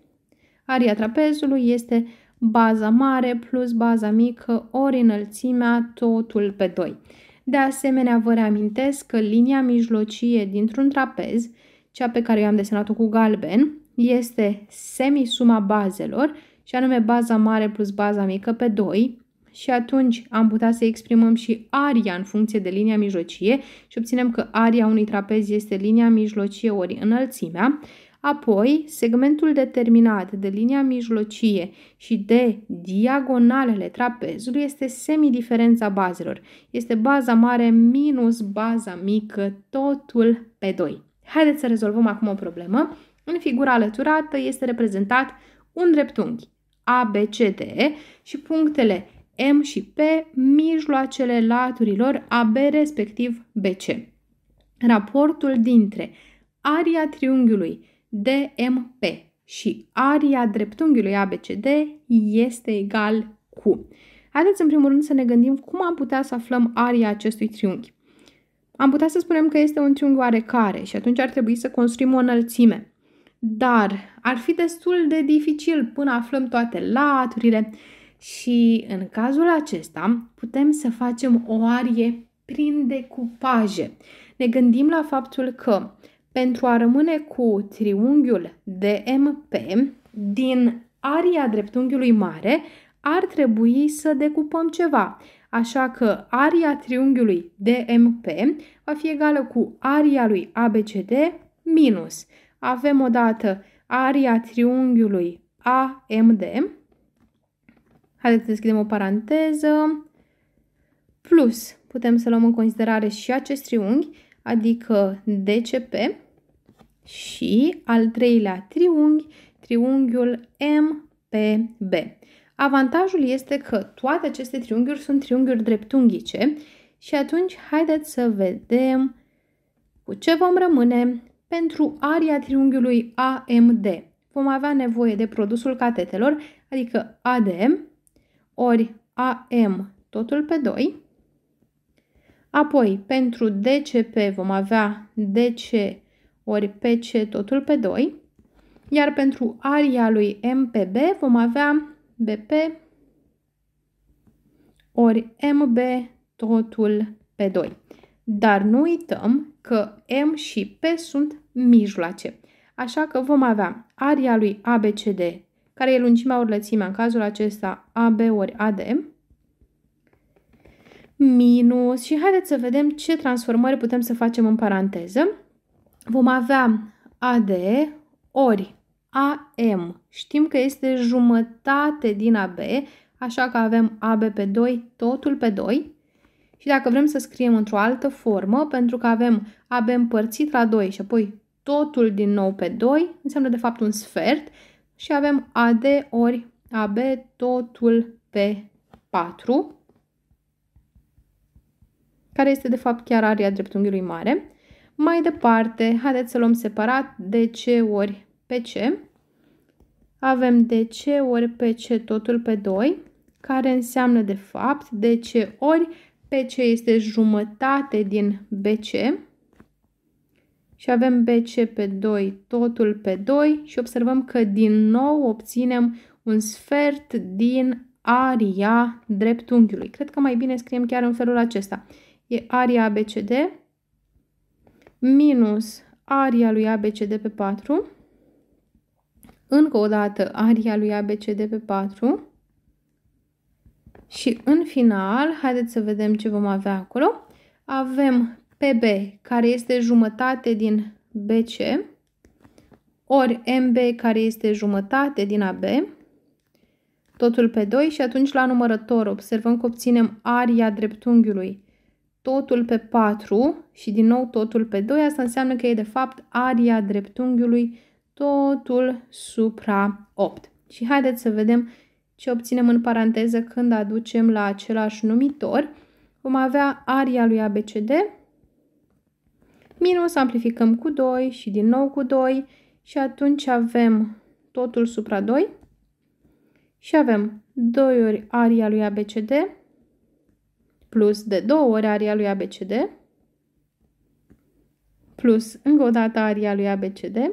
aria trapezului este baza mare plus baza mică ori înălțimea, totul pe 2. De asemenea, vă reamintesc că linia mijlocie dintr-un trapez, cea pe care eu am desenat-o cu galben, este semisuma bazelor, și anume baza mare plus baza mică pe 2, și atunci am putea să exprimăm și aria în funcție de linia mijlocie și obținem că aria unui trapez este linia mijlocie ori înălțimea. Apoi, segmentul determinat de linia mijlocie și de diagonalele trapezului este semidiferența bazelor. Este baza mare minus baza mică, totul pe 2. Haideți să rezolvăm acum o problemă. În figura alăturată este reprezentat un dreptunghi ABCD și punctele M și P, mijloacele laturilor AB respectiv BC. Raportul dintre aria triunghiului DMP și aria dreptunghiului ABCD este egal cu. Haideți în primul rând să ne gândim cum am putea să aflăm aria acestui triunghi. Am putea să spunem că este un triunghi oarecare și atunci ar trebui să construim o înălțime. Dar ar fi destul de dificil până aflăm toate laturile și în cazul acesta putem să facem o arie prin decupaje. Ne gândim la faptul că pentru a rămâne cu triunghiul DMP din aria dreptunghiului mare, ar trebui să decupăm ceva. Așa că aria triunghiului DMP va fi egală cu aria lui ABCD minus. Avem odată aria triunghiului AMD. Haideți să deschidem o paranteză. Plus, putem să luăm în considerare și acest triunghi, adică DCP, și al treilea triunghi, triunghiul MPB. Avantajul este că toate aceste triunghiuri sunt triunghiuri dreptunghice și atunci haideți să vedem cu ce vom rămâne pentru aria triunghiului AMD. Vom avea nevoie de produsul catetelor, adică AD ori AM totul pe 2. Apoi, pentru DCP vom avea DC ori PC totul pe 2, iar pentru aria lui MPB vom avea BP ori MB totul pe 2. Dar nu uităm că M și P sunt mijloace. Așa că vom avea aria lui ABCD, care e lungimea ori lățimea, în cazul acesta AB ori AD, minus, și haideți să vedem ce transformări putem să facem în paranteză vom avea AD ori AM. Știm că este jumătate din AB, așa că avem AB pe 2, totul pe 2. Și dacă vrem să scriem într-o altă formă, pentru că avem AB împărțit la 2 și apoi totul din nou pe 2, înseamnă de fapt un sfert, și avem AD ori AB totul pe 4, care este de fapt chiar aria dreptunghiului mare. Mai departe, haideți să luăm separat de ce ori pe ce Avem de ce ori pe ce totul pe 2, care înseamnă de fapt de ce ori pe ce este jumătate din BC. Și avem BC pe 2, totul pe 2 și observăm că din nou obținem un sfert din aria dreptunghiului. Cred că mai bine scriem chiar în felul acesta. E aria ABCD minus aria lui ABCD pe 4, încă o dată aria lui ABCD pe 4 și în final, haideți să vedem ce vom avea acolo, avem PB care este jumătate din BC ori MB care este jumătate din AB, totul pe 2 și atunci la numărător observăm că obținem aria dreptunghiului, totul pe 4 și din nou totul pe 2, asta înseamnă că e de fapt aria dreptunghiului totul supra 8. Și haideți să vedem ce obținem în paranteză când aducem la același numitor. Vom avea aria lui ABCD minus, amplificăm cu 2 și din nou cu 2 și atunci avem totul supra 2 și avem 2 ori aria lui ABCD plus de 2 ori aria lui ABCD plus încă o dată aria lui ABCD.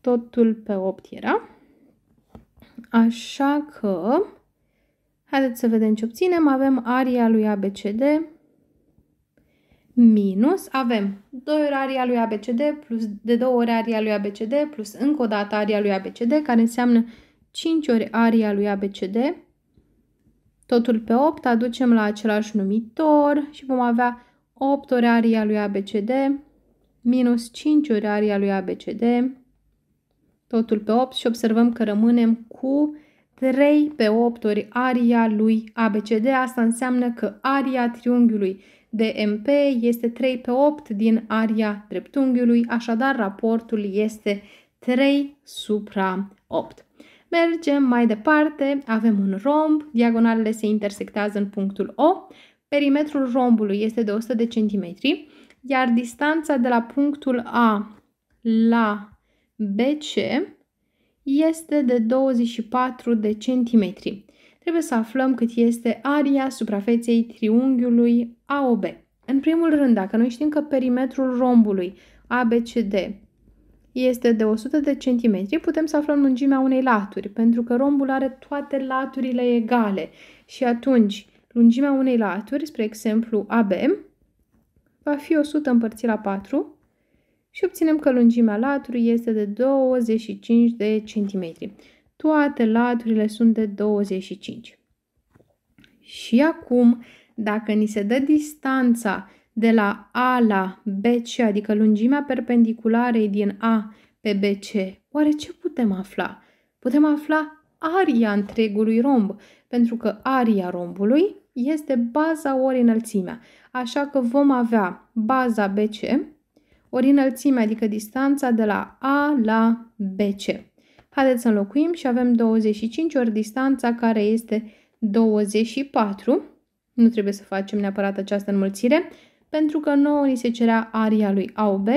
Totul pe 8 era. Așa că, haideți să vedem ce obținem. Avem aria lui ABCD minus, avem 2 ori aria lui ABCD plus de 2 ori aria lui ABCD plus încă o dată aria lui ABCD, care înseamnă 5 ori aria lui ABCD. Totul pe 8 aducem la același numitor și vom avea 8 ori aria lui ABCD minus 5 ori aria lui ABCD, totul pe 8 și observăm că rămânem cu 3 pe 8 ori aria lui ABCD. Asta înseamnă că aria triunghiului DMP este 3 pe 8 din aria dreptunghiului, așadar raportul este 3 supra 8. Mergem mai departe, avem un romb, diagonalele se intersectează în punctul O, Perimetrul rombului este de 100 de cm, iar distanța de la punctul A la BC este de 24 de centimetri. Trebuie să aflăm cât este aria suprafeței triunghiului AOB. În primul rând, dacă noi știm că perimetrul rombului ABCD este de 100 de centimetri, putem să aflăm lungimea unei laturi, pentru că rombul are toate laturile egale și atunci lungimea unei laturi, spre exemplu AB, va fi 100 împărțit la 4 și obținem că lungimea laturii este de 25 de centimetri. Toate laturile sunt de 25. Și acum, dacă ni se dă distanța de la A la BC, adică lungimea perpendicularei din A pe BC, oare ce putem afla? Putem afla aria întregului romb, pentru că aria rombului este baza ori înălțimea. Așa că vom avea baza BC ori înălțimea, adică distanța de la A la BC. Haideți să înlocuim și avem 25 ori distanța care este 24. Nu trebuie să facem neapărat această înmulțire, pentru că nouă ni se cerea aria lui AOB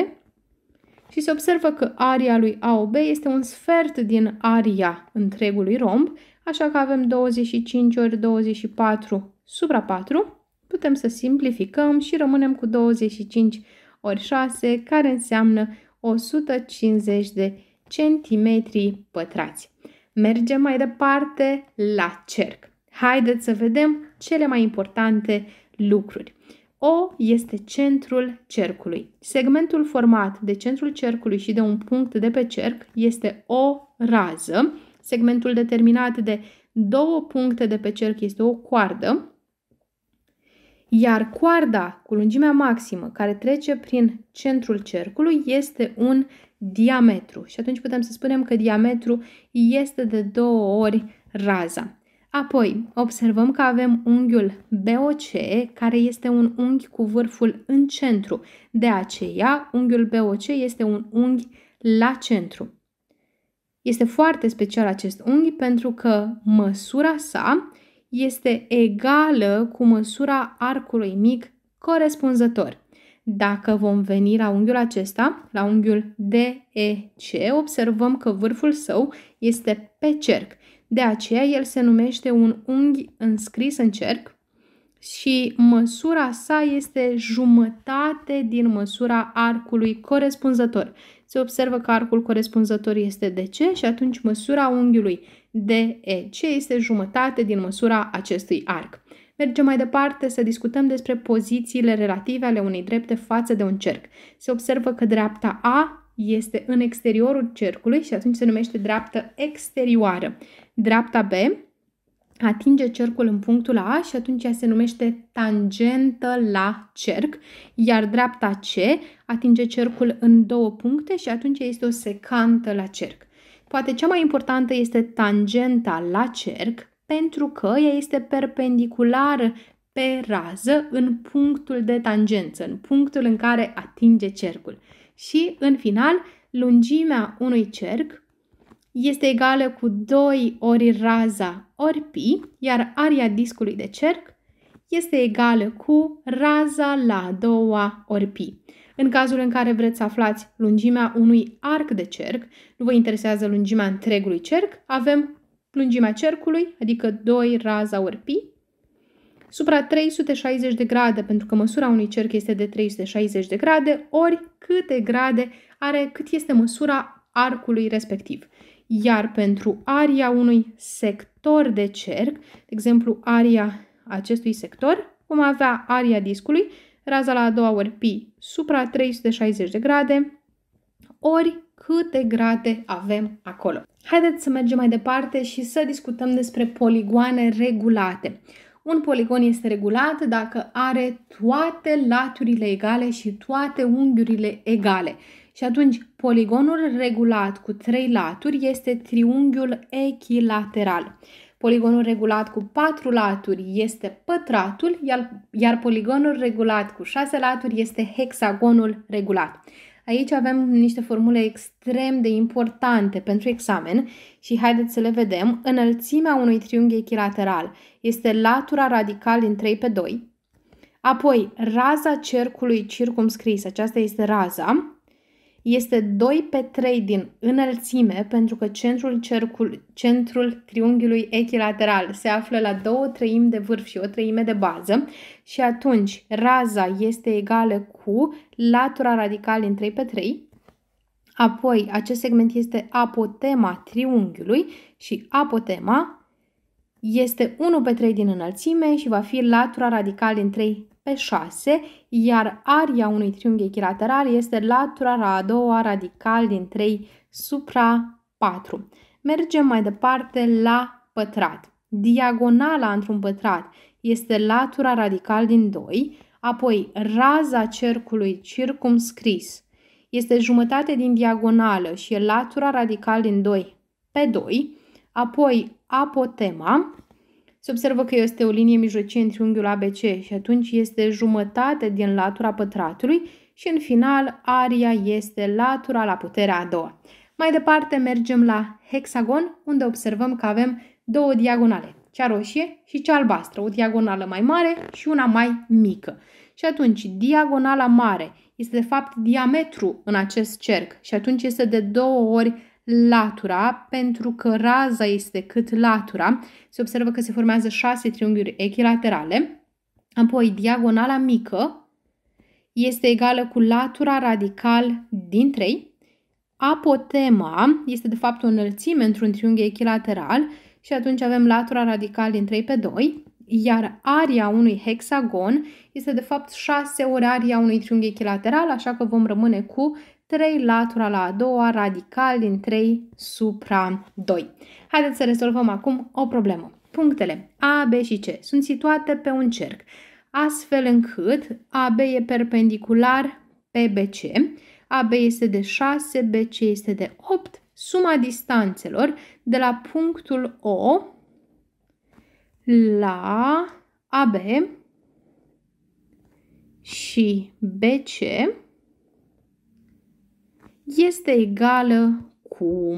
și se observă că aria lui AOB este un sfert din aria întregului romb, așa că avem 25 ori 24 Supra 4 putem să simplificăm și rămânem cu 25 ori 6, care înseamnă 150 de centimetri pătrați. Mergem mai departe la cerc. Haideți să vedem cele mai importante lucruri. O este centrul cercului. Segmentul format de centrul cercului și de un punct de pe cerc este o rază. Segmentul determinat de două puncte de pe cerc este o coardă iar coarda cu lungimea maximă care trece prin centrul cercului este un diametru. Și atunci putem să spunem că diametru este de două ori raza. Apoi, observăm că avem unghiul BOC, care este un unghi cu vârful în centru. De aceea, unghiul BOC este un unghi la centru. Este foarte special acest unghi pentru că măsura sa este egală cu măsura arcului mic corespunzător. Dacă vom veni la unghiul acesta, la unghiul DEC, observăm că vârful său este pe cerc. De aceea el se numește un unghi înscris în cerc și măsura sa este jumătate din măsura arcului corespunzător. Se observă că arcul corespunzător este DC și atunci măsura unghiului DE, ce este jumătate din măsura acestui arc. Mergem mai departe să discutăm despre pozițiile relative ale unei drepte față de un cerc. Se observă că dreapta A este în exteriorul cercului și atunci se numește dreaptă exterioară. Dreapta B atinge cercul în punctul A și atunci ea se numește tangentă la cerc, iar dreapta C atinge cercul în două puncte și atunci este o secantă la cerc. Poate cea mai importantă este tangenta la cerc, pentru că ea este perpendiculară pe rază în punctul de tangență, în punctul în care atinge cercul. Și, în final, lungimea unui cerc este egală cu 2 ori raza ori pi, iar aria discului de cerc este egală cu raza la doua ori pi. În cazul în care vreți să aflați lungimea unui arc de cerc, nu vă interesează lungimea întregului cerc, avem lungimea cercului, adică 2 raza ori pi, supra 360 de grade, pentru că măsura unui cerc este de 360 de grade, ori câte grade are, cât este măsura arcului respectiv. Iar pentru aria unui sector de cerc, de exemplu aria acestui sector vom avea aria discului, raza la a doua ori pi, supra 360 de grade, ori câte grade avem acolo. Haideți să mergem mai departe și să discutăm despre poligoane regulate. Un poligon este regulat dacă are toate laturile egale și toate unghiurile egale. Și atunci, poligonul regulat cu trei laturi este triunghiul echilateral. Poligonul regulat cu patru laturi este pătratul, iar, iar poligonul regulat cu 6 laturi este hexagonul regulat. Aici avem niște formule extrem de importante pentru examen și haideți să le vedem. Înălțimea unui triunghi echilateral este latura radical din 3 pe 2, apoi raza cercului circumscris, aceasta este raza, este 2 pe 3 din înălțime pentru că centrul, cercul, centrul triunghiului echilateral se află la 2 treimi de vârf și o treime de bază și atunci raza este egală cu latura radicală în 3 pe 3, apoi acest segment este apotema triunghiului și apotema este 1 pe 3 din înălțime și va fi latura radicală în 3 pe 6, iar aria unui triunghi echilateral este latura la a doua radical din 3 supra 4. Mergem mai departe la pătrat. Diagonala într-un pătrat este latura radical din 2, apoi raza cercului circumscris este jumătate din diagonală și e latura radical din 2 pe 2, apoi apotema, se observă că este o linie mijlocie în triunghiul ABC și atunci este jumătate din latura pătratului și în final aria este latura la puterea a doua. Mai departe mergem la hexagon unde observăm că avem două diagonale, cea roșie și cea albastră, o diagonală mai mare și una mai mică. Și atunci diagonala mare este de fapt diametru în acest cerc și atunci este de două ori latura, pentru că raza este cât latura. Se observă că se formează șase triunghiuri echilaterale. Apoi, diagonala mică este egală cu latura radical din 3. Apotema este de fapt o înălțime într-un triunghi echilateral și atunci avem latura radical din 3 pe 2, iar aria unui hexagon este de fapt 6 ori aria unui triunghi echilateral, așa că vom rămâne cu 3 latura la a doua, radical din 3 supra 2. Haideți să rezolvăm acum o problemă. Punctele A, B și C sunt situate pe un cerc, astfel încât AB e perpendicular pe BC, AB este de 6, BC este de 8, suma distanțelor de la punctul O la AB și BC este egală cu...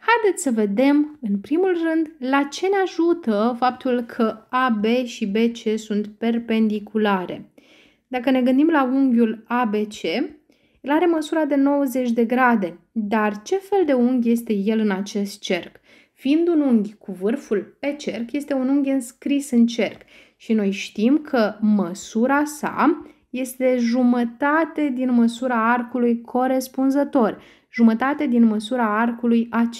Haideți să vedem, în primul rând, la ce ne ajută faptul că AB și BC sunt perpendiculare. Dacă ne gândim la unghiul ABC, el are măsura de 90 de grade, dar ce fel de unghi este el în acest cerc? Fiind un unghi cu vârful pe cerc, este un unghi înscris în cerc și noi știm că măsura sa este jumătate din măsura arcului corespunzător, jumătate din măsura arcului AC.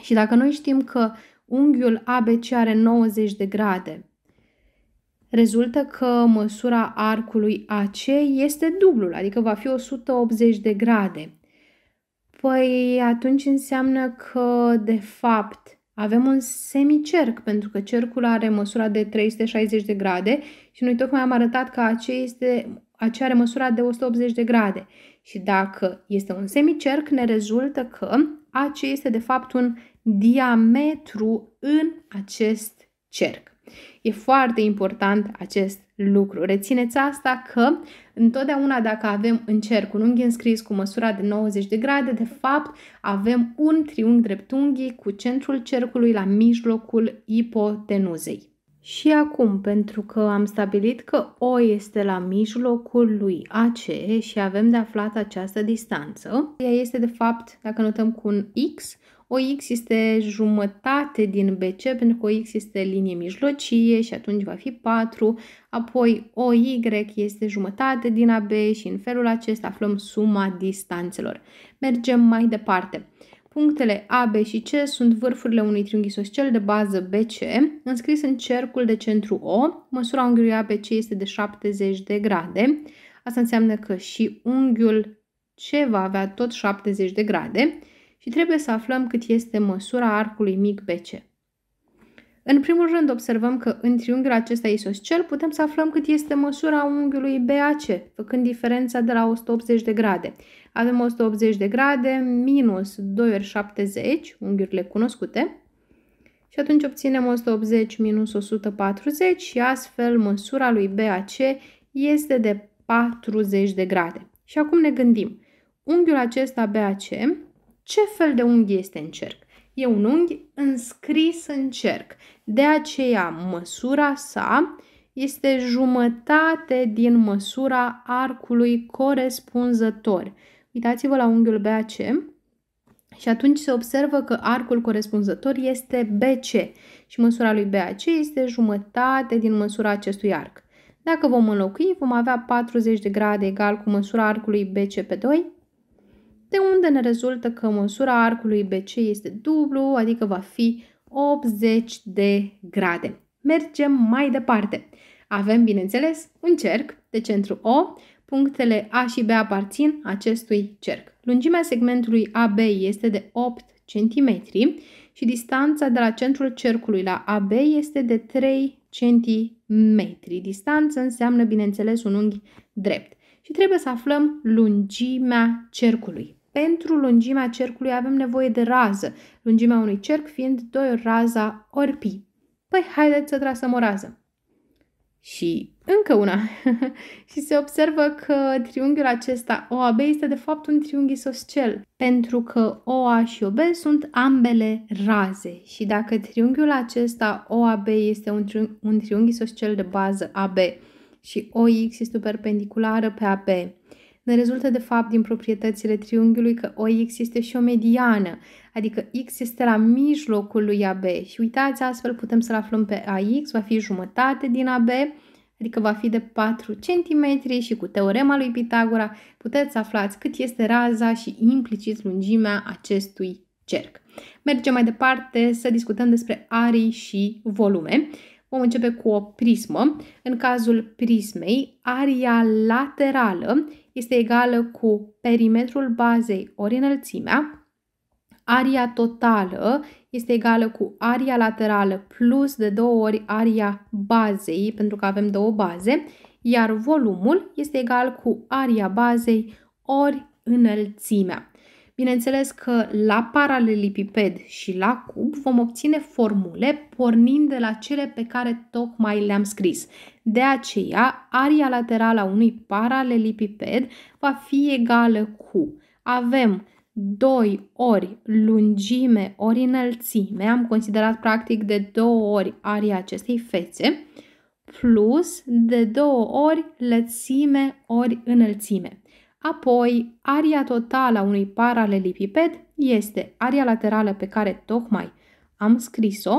Și dacă noi știm că unghiul ABC are 90 de grade, rezultă că măsura arcului AC este dublul, adică va fi 180 de grade. Păi atunci înseamnă că, de fapt, avem un semicerc, pentru că cercul are măsura de 360 de grade și noi tocmai am arătat că aceea, este, aceea are măsura de 180 de grade. Și dacă este un semicerc, ne rezultă că aceea este de fapt un diametru în acest cerc. E foarte important acest lucru. Rețineți asta că întotdeauna dacă avem în cerc, un unghi înscris cu măsura de 90 de grade, de fapt avem un triunghi dreptunghi cu centrul cercului la mijlocul ipotenuzei. Și acum, pentru că am stabilit că O este la mijlocul lui AC și avem de aflat această distanță, ea este de fapt, dacă notăm cu un X, OX este jumătate din BC pentru că OX este linie mijlocie și atunci va fi 4, apoi OY este jumătate din AB și în felul acesta aflăm suma distanțelor. Mergem mai departe. Punctele A, B și C sunt vârfurile unui triunghi isoscel de bază BC, înscris în cercul de centru O. Măsura unghiului ABC este de 70 de grade. Asta înseamnă că și unghiul C va avea tot 70 de grade și trebuie să aflăm cât este măsura arcului mic BC. În primul rând observăm că în triunghiul acesta isoscel putem să aflăm cât este măsura unghiului BAC, făcând diferența de la 180 de grade. Avem 180 de grade minus 2 ori 70, unghiurile cunoscute, și atunci obținem 180 minus 140 și astfel măsura lui BAC este de 40 de grade. Și acum ne gândim, unghiul acesta BAC ce fel de unghi este în cerc. E un unghi înscris în cerc. De aceea, măsura sa este jumătate din măsura arcului corespunzător. Uitați-vă la unghiul BAC și atunci se observă că arcul corespunzător este BC și măsura lui BAC este jumătate din măsura acestui arc. Dacă vom înlocui, vom avea 40 de grade egal cu măsura arcului BC pe 2 de unde ne rezultă că măsura arcului BC este dublu, adică va fi 80 de grade. Mergem mai departe. Avem, bineînțeles, un cerc de centru O, punctele A și B aparțin acestui cerc. Lungimea segmentului AB este de 8 cm și distanța de la centrul cercului la AB este de 3 cm. Distanță înseamnă, bineînțeles, un unghi drept. Și trebuie să aflăm lungimea cercului. Pentru lungimea cercului avem nevoie de rază, lungimea unui cerc fiind 2 ori raza ori pi. Păi haideți să trasăm o rază. Și încă una. [LAUGHS] și se observă că triunghiul acesta OAB este de fapt un triunghi isoscel, pentru că OA și OB sunt ambele raze. Și dacă triunghiul acesta OAB este un, triung- un triunghi isoscel de bază AB și OX este perpendiculară pe AB, ne rezultă de fapt din proprietățile triunghiului că OX este și o mediană, adică X este la mijlocul lui AB și uitați, astfel putem să-l aflăm pe AX, va fi jumătate din AB, adică va fi de 4 cm și cu teorema lui Pitagora puteți aflați cât este raza și implicit lungimea acestui cerc. Mergem mai departe să discutăm despre arii și volume. Vom începe cu o prismă. În cazul prismei, aria laterală este egală cu perimetrul bazei ori înălțimea, aria totală este egală cu aria laterală plus de două ori aria bazei, pentru că avem două baze, iar volumul este egal cu aria bazei ori înălțimea. Bineînțeles că la paralelipiped și la cub vom obține formule pornind de la cele pe care tocmai le-am scris. De aceea, aria laterală a unui paralelipiped va fi egală cu. Avem 2 ori lungime ori înălțime, am considerat practic de 2 ori aria acestei fețe, plus de 2 ori lățime ori înălțime. Apoi, aria totală a unui paralelipiped este aria laterală pe care tocmai am scris-o,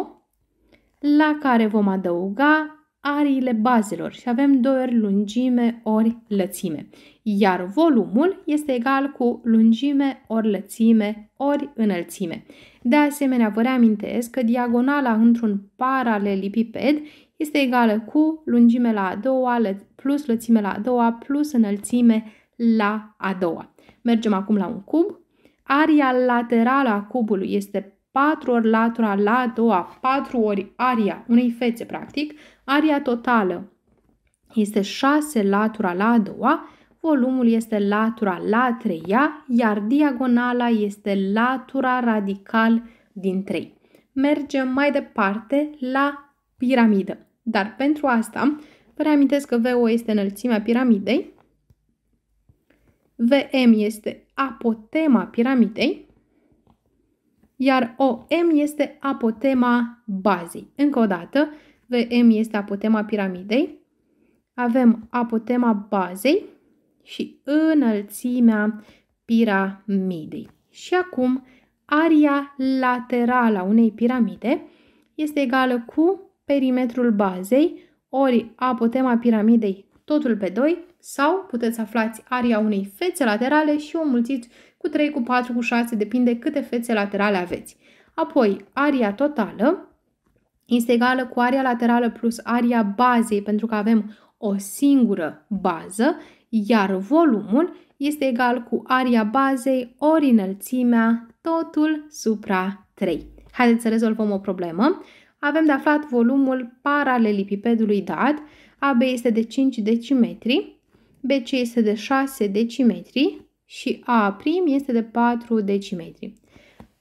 la care vom adăuga ariile bazelor și avem 2 ori lungime ori lățime. Iar volumul este egal cu lungime ori lățime ori înălțime. De asemenea, vă reamintesc că diagonala într-un paralelipiped este egală cu lungime la a doua plus lățime la a doua plus înălțime la a doua. Mergem acum la un cub. Aria laterală a cubului este 4 ori latura la a doua, 4 ori aria unei fețe, practic. Aria totală este 6 latura la a doua, volumul este latura la a treia, iar diagonala este latura radical din 3. Mergem mai departe la piramidă. Dar pentru asta, vă reamintesc că VO este înălțimea piramidei, VM este apotema piramidei, iar OM este apotema bazei. Încă o dată, VM este apotema piramidei, avem apotema bazei și înălțimea piramidei. Și acum, aria laterală a unei piramide este egală cu perimetrul bazei ori apotema piramidei, totul pe 2, sau puteți aflați aria unei fețe laterale și o mulțiți cu 3, cu 4, cu 6, depinde câte fețe laterale aveți. Apoi, aria totală este egală cu aria laterală plus aria bazei, pentru că avem o singură bază, iar volumul este egal cu aria bazei ori înălțimea, totul supra 3. Haideți să rezolvăm o problemă. Avem de aflat volumul paralelipipedului dat, AB este de 5 decimetri, BC este de 6 decimetri și A' este de 4 decimetri.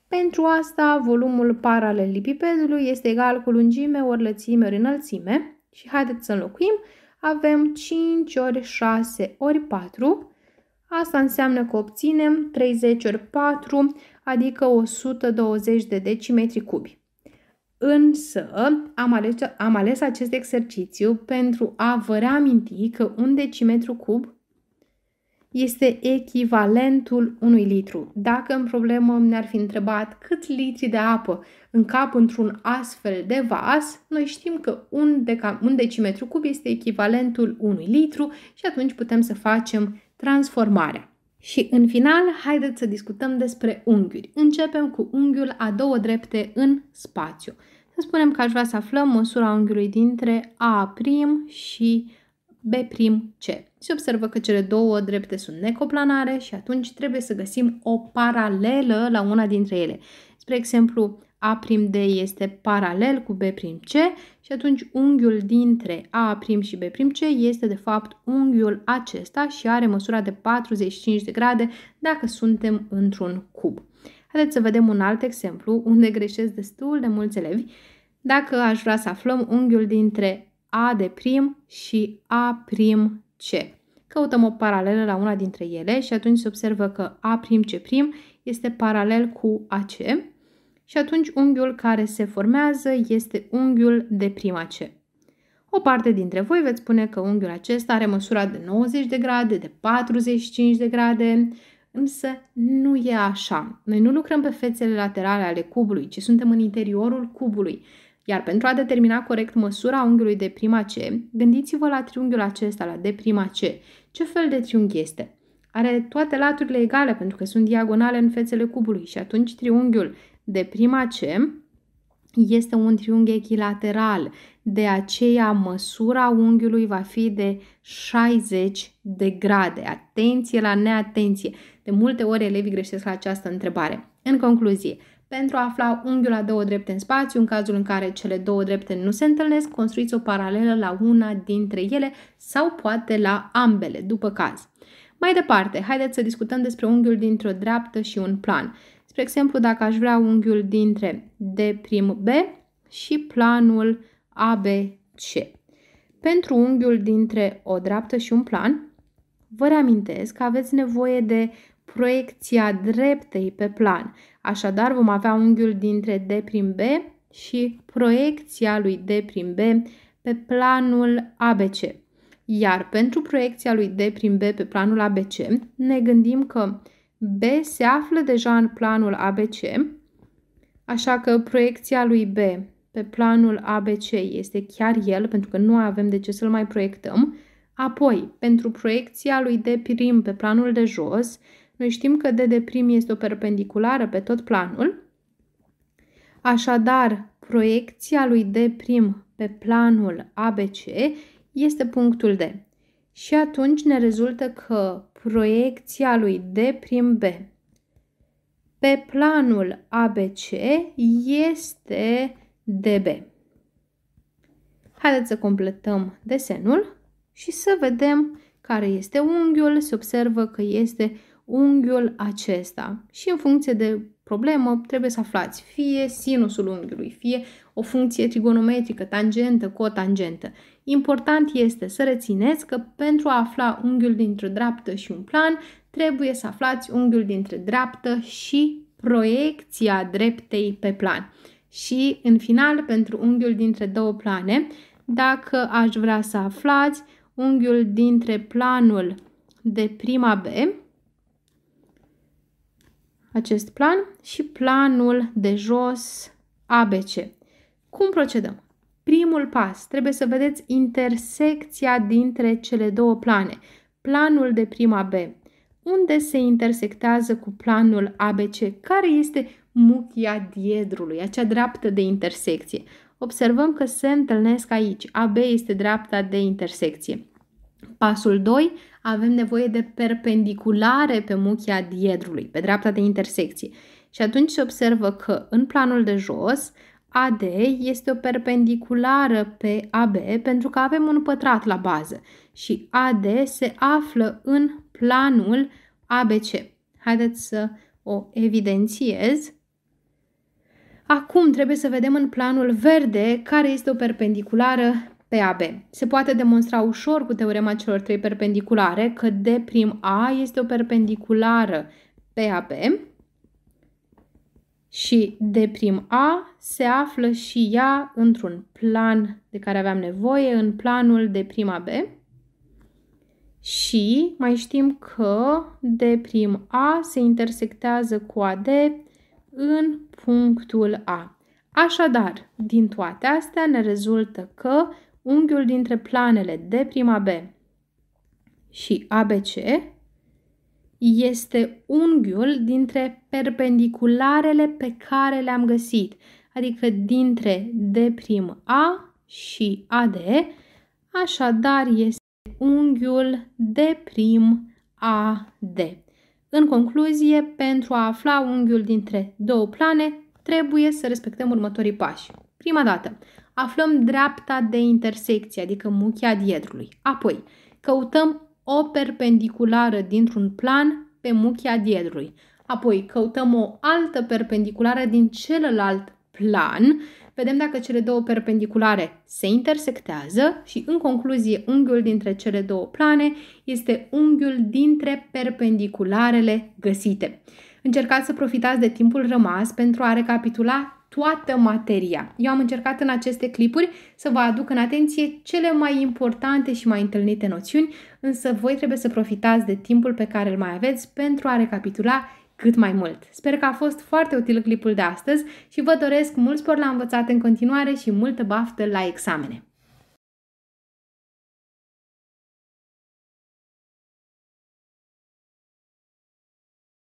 Pentru asta, volumul paralel lipipedului este egal cu lungime ori lățime ori înălțime. Și haideți să înlocuim. Avem 5 ori 6 ori 4. Asta înseamnă că obținem 30 ori 4, adică 120 de decimetri cubi. Însă am ales, am ales acest exercițiu pentru a vă reaminti că un decimetru cub este echivalentul unui litru. Dacă în problemă ne-ar fi întrebat câți litri de apă încap într-un astfel de vas, noi știm că un, deca- un decimetru cub este echivalentul unui litru și atunci putem să facem transformarea. Și în final, haideți să discutăm despre unghiuri. Începem cu unghiul a două drepte în spațiu. Să spunem că aș vrea să aflăm măsura unghiului dintre A' și B'C. Se observă că cele două drepte sunt necoplanare și atunci trebuie să găsim o paralelă la una dintre ele. Spre exemplu, a prim D este paralel cu B prim C și atunci unghiul dintre A prim și B prim C este de fapt unghiul acesta și are măsura de 45 de grade dacă suntem într-un cub. Haideți să vedem un alt exemplu unde greșesc destul de mulți elevi. Dacă aș vrea să aflăm unghiul dintre A de prim și A prim C. Căutăm o paralelă la una dintre ele și atunci se observă că A prim C prim este paralel cu AC și atunci unghiul care se formează este unghiul de prima C. O parte dintre voi veți spune că unghiul acesta are măsura de 90 de grade, de 45 de grade, însă nu e așa. Noi nu lucrăm pe fețele laterale ale cubului, ci suntem în interiorul cubului. Iar pentru a determina corect măsura unghiului de prima C, gândiți-vă la triunghiul acesta, la de prima C. Ce fel de triunghi este? Are toate laturile egale pentru că sunt diagonale în fețele cubului și atunci triunghiul de prima C este un triunghi echilateral, de aceea măsura unghiului va fi de 60 de grade. Atenție la neatenție! De multe ori elevii greșesc la această întrebare. În concluzie, pentru a afla unghiul la două drepte în spațiu, în cazul în care cele două drepte nu se întâlnesc, construiți o paralelă la una dintre ele sau poate la ambele, după caz. Mai departe, haideți să discutăm despre unghiul dintr-o dreaptă și un plan. Spre exemplu, dacă aș vrea unghiul dintre D'B și planul ABC. Pentru unghiul dintre o dreaptă și un plan, vă reamintesc că aveți nevoie de proiecția dreptei pe plan. Așadar, vom avea unghiul dintre D'B și proiecția lui D'B pe planul ABC. Iar pentru proiecția lui D B pe planul ABC, ne gândim că B se află deja în planul ABC, așa că proiecția lui B pe planul ABC este chiar el, pentru că nu avem de ce să-l mai proiectăm. Apoi, pentru proiecția lui D' pe planul de jos, noi știm că D' este o perpendiculară pe tot planul, așadar proiecția lui D' pe planul ABC este punctul D. Și atunci ne rezultă că proiecția lui D prin B. Pe planul ABC este DB. Haideți să completăm desenul și să vedem care este unghiul. Se observă că este unghiul acesta și în funcție de problemă, trebuie să aflați fie sinusul unghiului, fie o funcție trigonometrică, tangentă, cotangentă. Important este să rețineți că pentru a afla unghiul dintre dreaptă și un plan, trebuie să aflați unghiul dintre dreaptă și proiecția dreptei pe plan. Și, în final, pentru unghiul dintre două plane, dacă aș vrea să aflați unghiul dintre planul de prima B acest plan și planul de jos ABC. Cum procedăm? Primul pas, trebuie să vedeți intersecția dintre cele două plane. Planul de prima B, unde se intersectează cu planul ABC, care este muchia diedrului, acea dreaptă de intersecție. Observăm că se întâlnesc aici. AB este dreapta de intersecție. Pasul 2, avem nevoie de perpendiculare pe muchia diedrului, pe dreapta de intersecție. Și atunci se observă că în planul de jos AD este o perpendiculară pe AB pentru că avem un pătrat la bază și AD se află în planul ABC. Haideți să o evidențiez. Acum trebuie să vedem în planul verde care este o perpendiculară PAB. Se poate demonstra ușor cu teorema celor trei perpendiculare că D' A este o perpendiculară PAB și D'A se află și ea într-un plan de care aveam nevoie, în planul de B. Și mai știm că D'A se intersectează cu AD în punctul A. Așadar, din toate astea ne rezultă că unghiul dintre planele D prima B și ABC este unghiul dintre perpendicularele pe care le-am găsit, adică dintre D A și AD, așadar este unghiul D AD. În concluzie, pentru a afla unghiul dintre două plane, trebuie să respectăm următorii pași. Prima dată, aflăm dreapta de intersecție, adică muchia diedrului. Apoi, căutăm o perpendiculară dintr-un plan pe muchia diedrului. Apoi, căutăm o altă perpendiculară din celălalt plan. Vedem dacă cele două perpendiculare se intersectează și, în concluzie, unghiul dintre cele două plane este unghiul dintre perpendicularele găsite. Încercați să profitați de timpul rămas pentru a recapitula toată materia. Eu am încercat în aceste clipuri să vă aduc în atenție cele mai importante și mai întâlnite noțiuni, însă voi trebuie să profitați de timpul pe care îl mai aveți pentru a recapitula cât mai mult. Sper că a fost foarte util clipul de astăzi și vă doresc mult spor la învățat în continuare și multă baftă la examene.